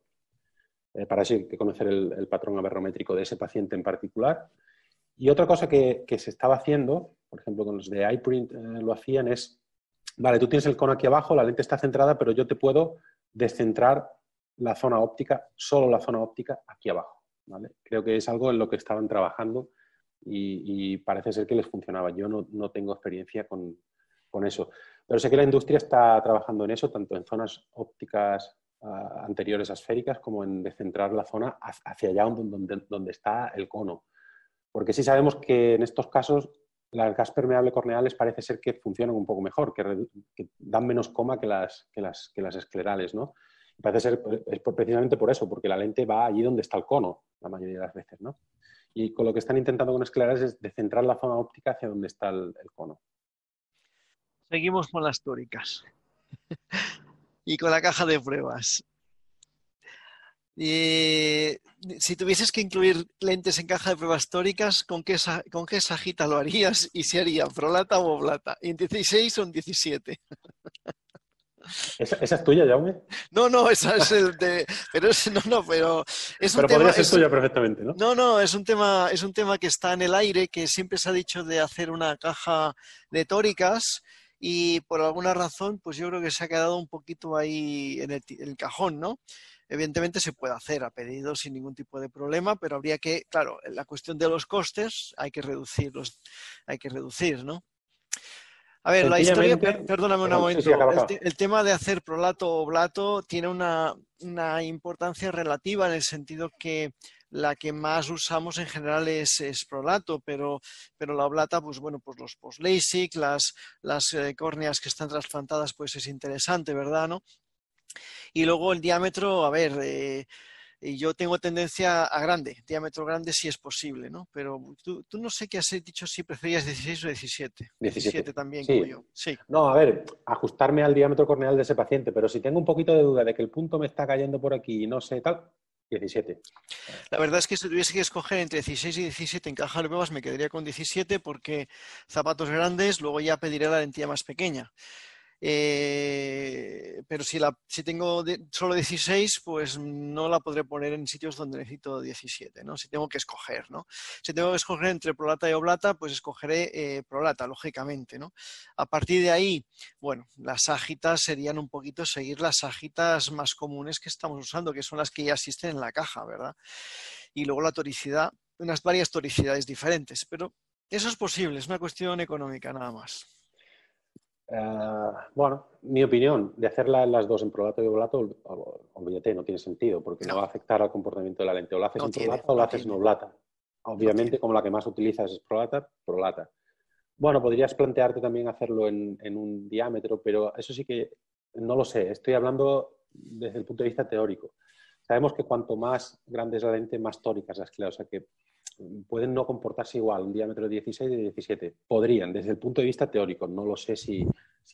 eh, para eso que conocer el, patrón aberrométrico de ese paciente en particular. Y otra cosa que se estaba haciendo por ejemplo, con los de iPrint eh, lo hacían, es, vale, tú tienes el cono aquí abajo, la lente está centrada, pero yo te puedo descentrar la zona óptica, solo la zona óptica aquí abajo. ¿vale? Creo que es algo en lo que estaban trabajando y, parece ser que les funcionaba. Yo no, tengo experiencia con, eso. Pero sé que la industria está trabajando en eso, tanto en zonas ópticas ah, anteriores a esféricas como en descentrar la zona hacia allá donde, está el cono. Porque sí sabemos que en estos casos las gas permeable corneales parece ser que funcionan un poco mejor, que, dan menos coma que las, que esclerales, ¿no? parece ser pues, es precisamente por eso, porque la lente va allí donde está el cono, la mayoría de las veces, ¿no? Y con lo que están intentando con esclerales es centrar la zona óptica hacia donde está el, el cono. Seguimos con las tóricas. y con la caja de pruebas. Eh, si tuvieses que incluir lentes en caja de pruebas tóricas, ¿con qué, ¿con qué sagita lo harías? ¿Y si haría prolata o oblata? ¿En 16 o en 17? ¿Esa, es tuya, Jaume? No, no, esa es el de. Pero no, no, pero. podría ser tuya perfectamente, ¿no? No, no, es un, tema, es un tema que está en el aire, que siempre se ha dicho de hacer una caja de tóricas y por alguna razón, pues yo creo que se ha quedado un poquito ahí en el cajón, ¿no? evidentemente se puede hacer a pedido sin ningún tipo de problema, pero habría que, claro, la cuestión de los costes hay que reducirlos, hay que reducir, ¿no? A ver, la historia, perdóname un momento, el, tema de hacer prolato o oblato tiene una, importancia relativa en el sentido que la que más usamos en general es, prolato, pero, pero la oblata, pues bueno, pues los post-LASIK, las, las eh, córneas que están trasplantadas, pues es interesante, ¿verdad? ¿no? Y luego el diámetro, a ver, eh, eh, yo tengo tendencia a grande, diámetro grande si es posible, ¿no? Pero tú, tú no sé qué has dicho si preferías 16 o 17. 17, también, sí. yo. Sí. No, a ver, ajustarme al diámetro corneal de ese paciente, pero si tengo un poquito de duda de que el punto me está cayendo por aquí y no sé tal, 17. La verdad es que si tuviese que escoger entre 16 y 17 en caja de bebas me quedaría con 17 porque zapatos grandes, luego ya pediré la lentilla más pequeña. Eh, pero si, tengo solo 16, pues no la podré poner en sitios donde necesito 17, ¿no? Si tengo que escoger, ¿no? Si tengo que escoger entre Prolata y Oblata, pues escogeré eh, Prolata, lógicamente, ¿no? A partir de ahí, bueno, las ágitas serían un poquito seguir las ágitas más comunes que estamos usando, que son las que ya existen en la caja, ¿verdad? Y luego la toricidad, unas varias toricidades diferentes, pero eso es posible, es una cuestión económica nada más. Eh, bueno, mi opinión de hacerla en las dos en prolato y oblato, olvídate, no tiene sentido, porque no. va a afectar al comportamiento de la lente. O la haces en prolata o la haces en oblata. Obviamente, como la que más utilizas es prolata, prolata. Bueno, podrías plantearte también hacerlo en, un diámetro, pero eso sí que no lo sé. Estoy hablando desde el punto de vista teórico. Sabemos que cuanto más grande es la lente, más tórica es la sea que pueden no comportarse igual, un diámetro de 16 de 17. Podrían, desde el punto de vista teórico. No lo sé si,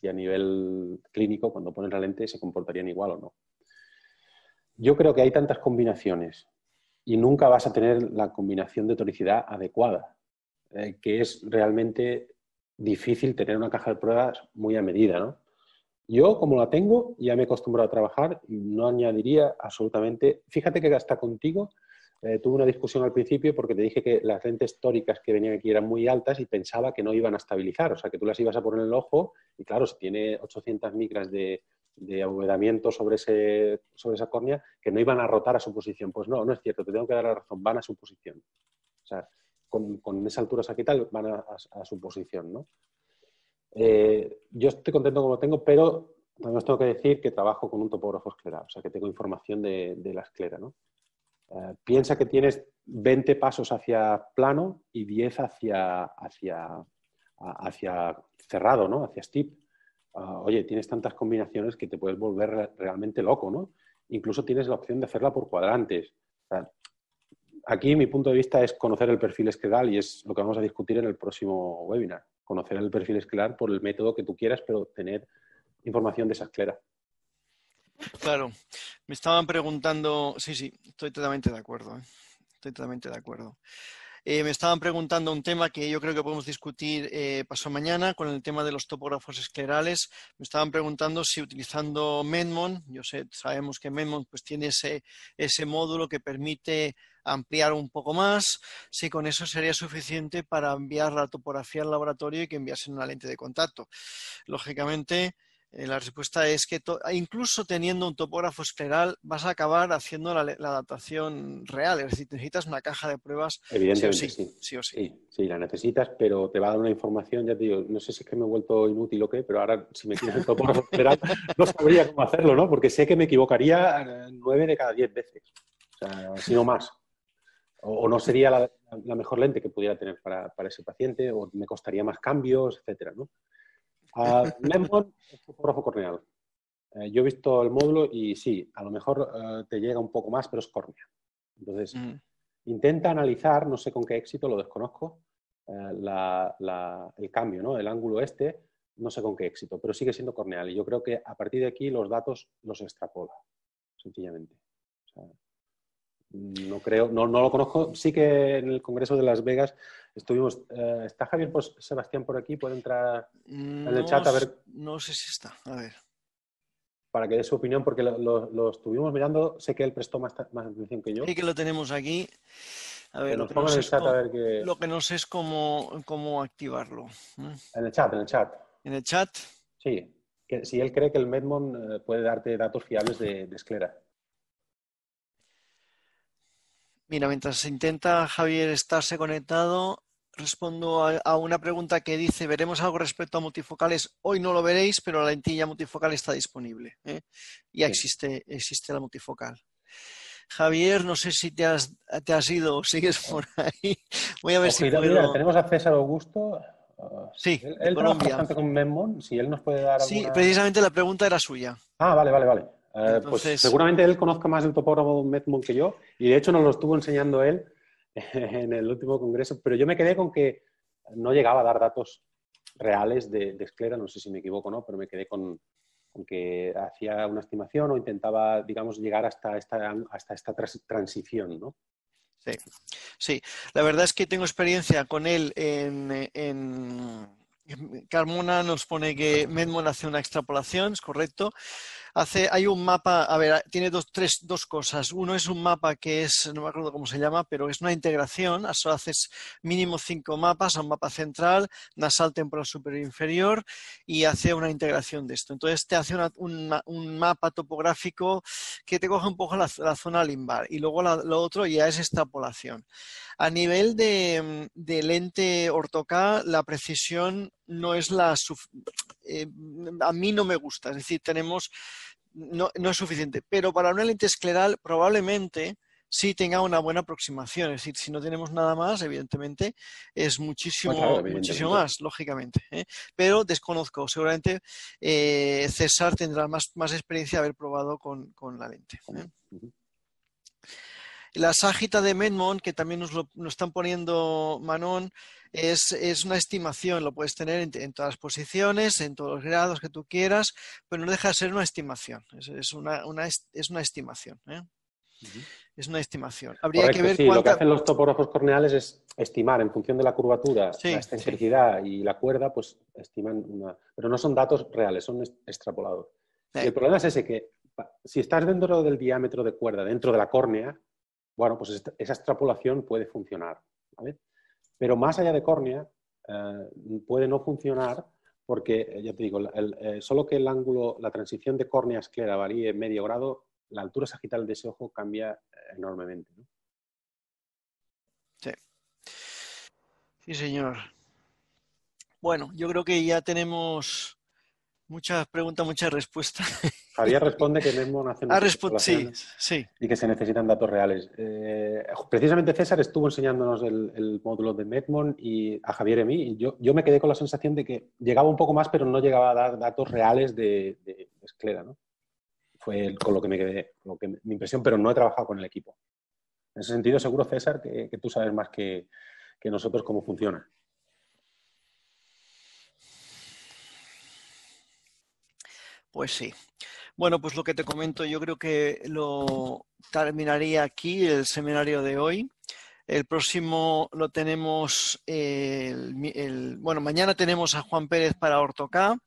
a nivel clínico, cuando ponen la lente, se comportarían igual o no. Yo creo que hay tantas combinaciones y nunca vas a tener la combinación de toricidad adecuada, eh, que es realmente difícil tener una caja de pruebas muy a medida, Yo, como la tengo, ya me he acostumbrado a trabajar y no añadiría absolutamente. Fíjate que gasta contigo eh, tuve una discusión al principio porque te dije que las lentes tóricas que venían aquí eran muy altas y pensaba que no iban a estabilizar, o sea, que tú las ibas a poner en el ojo y claro, si tiene 800 micras de, abovedamiento sobre, sobre esa córnea, que no iban a rotar a su posición. Pues no, no es cierto, te tengo que dar la razón, van a su posición. O sea, con, esa altura saquital van a, a, su posición, ¿no? Eh, yo estoy contento como tengo, pero también os tengo que decir que trabajo con un topógrafo esclera, o sea que tengo información de, de la esclera, ¿no? Eh, piensa que tienes 20 pasos hacia plano y 10 hacia, hacia, hacia cerrado, ¿no? Hacia steep. Ah, oye, tienes tantas combinaciones que te puedes volver realmente loco, ¿no? Incluso tienes la opción de hacerla por cuadrantes. aquí mi punto de vista es conocer el perfil esquelar y es lo que vamos a discutir en el próximo webinar. Conocer el perfil esquelar por el método que tú quieras, pero tener información de esa esclera. Claro, me estaban preguntando, sí, sí, estoy totalmente de acuerdo, ¿eh? estoy totalmente de acuerdo. Eh, me estaban preguntando un tema que yo creo que podemos discutir eh, paso mañana con el tema de los topógrafos esclerales. Me estaban preguntando si utilizando Medmon, yo sé, sabemos que Medmon pues, tiene ese, ese módulo que permite ampliar un poco más, si con eso sería suficiente para enviar la topografía al laboratorio y que enviasen una lente de contacto. Lógicamente, eh, la respuesta es que ah, incluso teniendo un topógrafo escleral vas a acabar haciendo la, adaptación real, es decir, necesitas una caja de pruebas. Evidentemente, sí. O sí. Sí. la necesitas, pero te va a dar una información, ya te digo, no sé si es que me he vuelto inútil o qué, pero ahora si me tienes un topógrafo escleral no sabría cómo hacerlo, ¿no? Porque sé que me equivocaría eh, nueve de cada diez veces, o sea, si no más. O, no sería la, mejor lente que pudiera tener para, para ese paciente, o me costaría más cambios, etcétera, ¿no? Uh, Lemon es topógrafo corneal. Eh, yo he visto el módulo y sí, a lo mejor eh, te llega un poco más, pero es córnea. Entonces, mm. intenta analizar, no sé con qué éxito, lo desconozco, eh, el cambio, ¿no? El ángulo este, no sé con qué éxito, pero sigue siendo corneal. Y yo creo que a partir de aquí los datos los extrapola, sencillamente. no creo, no, lo conozco. Sí que en el Congreso de Las Vegas Estuvimos, eh, ¿Está Javier Sebastián por aquí? ¿Puede entrar mm, en el chat a ver? No sé si está, a ver. Para que dé su opinión, porque lo, estuvimos mirando, sé que él prestó más, atención que yo. Sí que lo tenemos aquí. A ver, lo, que el chat, a ver lo que no sé es cómo, activarlo. En el chat, en el chat. ¿En el chat? Sí, si él cree que el Medmon eh, puede darte datos fiables de esclera. Mira, mientras intenta Javier estarse conectado, respondo a, una pregunta que dice, veremos algo respecto a multifocales. Hoy no lo veréis, pero la lentilla multifocal está disponible. ¿eh? Ya existe, existe la multifocal. Javier, no sé si te has, te has ido sigues por ahí. Voy a ver si puedo... tenemos a César Augusto. Sí, él, si él nos puede dar algo. Sí, precisamente la pregunta era suya. Ah, vale, vale, vale. Eh, pues seguramente él conozca más el topógrafo Medmon que yo, y de hecho nos lo estuvo enseñando él en el último congreso, pero yo me quedé con que no llegaba a dar datos reales de, esclera, no sé si me equivoco no, pero me quedé con, que hacía una estimación o intentaba, digamos, llegar hasta esta, hasta esta transición, ¿no? Sí. sí, la verdad es que tengo experiencia con él en, en... Carmona nos pone que Medmon hace una extrapolación, es correcto hace, hay un mapa, a ver, tiene dos, cosas. Uno es un mapa que es, no me acuerdo cómo se llama, pero es una integración, haces mínimo cinco mapas, un mapa central, nasal, temporal, superior, e inferior, y hace una integración de esto. Entonces te hace un, mapa topográfico que te coge un poco la, zona limbar, y luego lo otro ya es extrapolación. A nivel de, de lente ortoca, la precisión no es la... Eh, a mí no me gusta, es decir, tenemos... No, no es suficiente, pero para una lente escleral probablemente sí tenga una buena aproximación. Es decir, si no tenemos nada más, evidentemente es muchísimo, ah, muchísimo más, lógicamente. ¿eh? Pero desconozco, seguramente eh, César tendrá más, más experiencia haber probado con, con la lente. La ságita de Menmon, que también nos lo están poniendo Manon, es, una estimación, lo puedes tener en, todas las posiciones, en todos los grados que tú quieras, pero no deja de ser una estimación, es, una, estimación. ¿eh? Es una estimación. Habría que ver lo que hacen los topógrafos corneales es estimar en función de la curvatura, la excentricidad y la cuerda, pues estiman una... Pero no son datos reales, son extrapolados. el problema es ese, que si estás dentro del diámetro de cuerda, dentro de la córnea, bueno, pues esa extrapolación puede funcionar. ¿vale? Pero más allá de córnea, eh, puede no funcionar porque, eh, ya te digo, el, eh, solo que el ángulo, la transición de córnea a esclera varíe medio grado, la altura sagital de ese ojo cambia enormemente. Sí. Sí, señor. Bueno, yo creo que ya tenemos muchas preguntas, muchas respuestas. Javier responde que Netmon hace... sí, sí. y que se necesitan datos reales. Eh, precisamente César estuvo enseñándonos el, módulo de Medmon y a Javier y a mí. yo, me quedé con la sensación de que llegaba un poco más, pero no llegaba a dar datos reales de, esclera. ¿no? Fue con lo que me quedé, lo que, mi impresión, pero no he trabajado con el equipo. En ese sentido, seguro, César, que, tú sabes más que, que nosotros cómo funciona. Pues sí. Bueno, pues lo que te comento, yo creo que lo terminaría aquí el seminario de hoy. El próximo lo tenemos, el, bueno, mañana tenemos a Juan Pérez para Ortoca.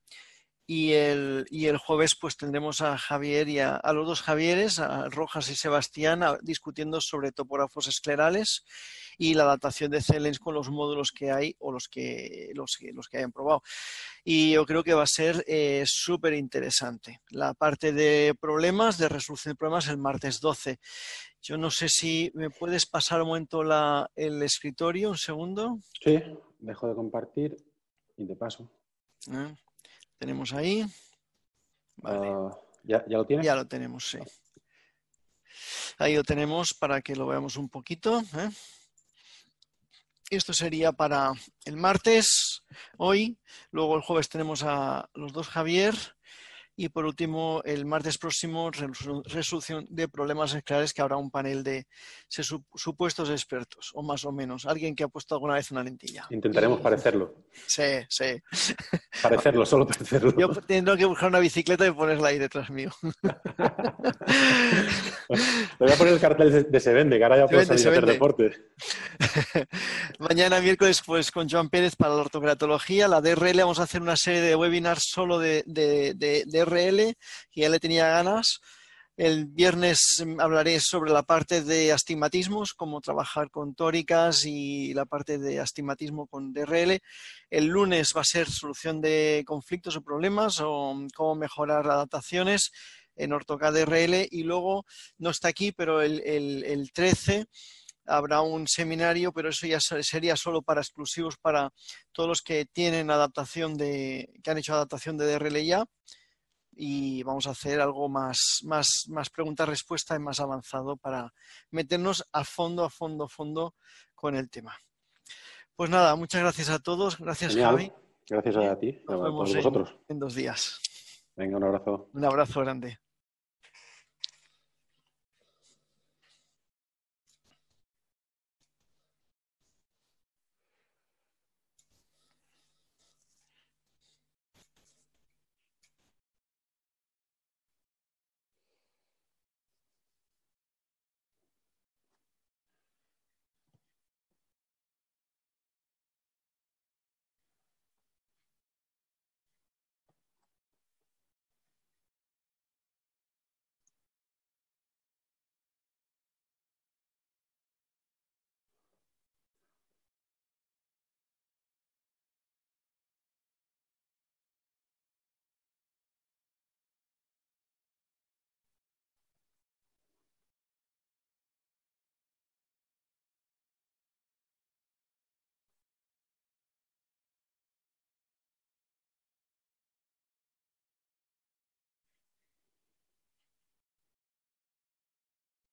Y el, y el, jueves pues tendremos a Javier y a, los dos Javieres, a Rojas y Sebastián, discutiendo sobre topógrafos esclerales y la adaptación de Celens con los módulos que hay o los que, los que, los que hayan probado. Y yo creo que va a ser eh, súper interesante. La parte de problemas, de resolución de problemas, el martes 12. Yo no sé si me puedes pasar un momento el escritorio, un segundo. Sí, dejo de compartir y te paso. Ah. Tenemos ahí. Ah, ¿ya, lo tienes? Ya lo tenemos, sí. Ahí lo tenemos para que lo veamos un poquito. ¿eh? Esto sería para el martes, hoy. Luego el jueves tenemos a los dos Javier. Y por último, el martes próximo, resolución de problemas esclares que habrá un panel de supuestos expertos, o más o menos, alguien que ha puesto alguna vez una lentilla. Intentaremos parecerlo. Sí, sí. Parecerlo, solo parecerlo. Yo tengo que buscar una bicicleta y ponerla ahí detrás mío. voy a poner el cartel de Se Vende, que ahora ya puedo salir a hacer deporte. Mañana miércoles, pues con Joan Pérez para la ortocratología. La DRL vamos a hacer una serie de webinars solo de, de, de que ya le tenía ganas. El viernes mm, hablaré sobre la parte de astigmatismos, cómo trabajar con tóricas y la parte de astigmatismo con DRL. El lunes va a ser solución de conflictos o problemas o mm, cómo mejorar adaptaciones en OrtoCAD DRL. Y luego, no está aquí, pero el, 13 habrá un seminario, pero eso ya sería solo para exclusivos para todos los que tienen adaptación de, que han hecho adaptación de DRL ya y vamos a hacer algo más, más, más pregunta-respuesta y más avanzado para meternos a fondo, a fondo, a fondo con el tema. Pues nada, muchas gracias a todos. Gracias, Javi. Gracias a eh, ti, a, en, En dos días. Venga, un abrazo. Un abrazo grande.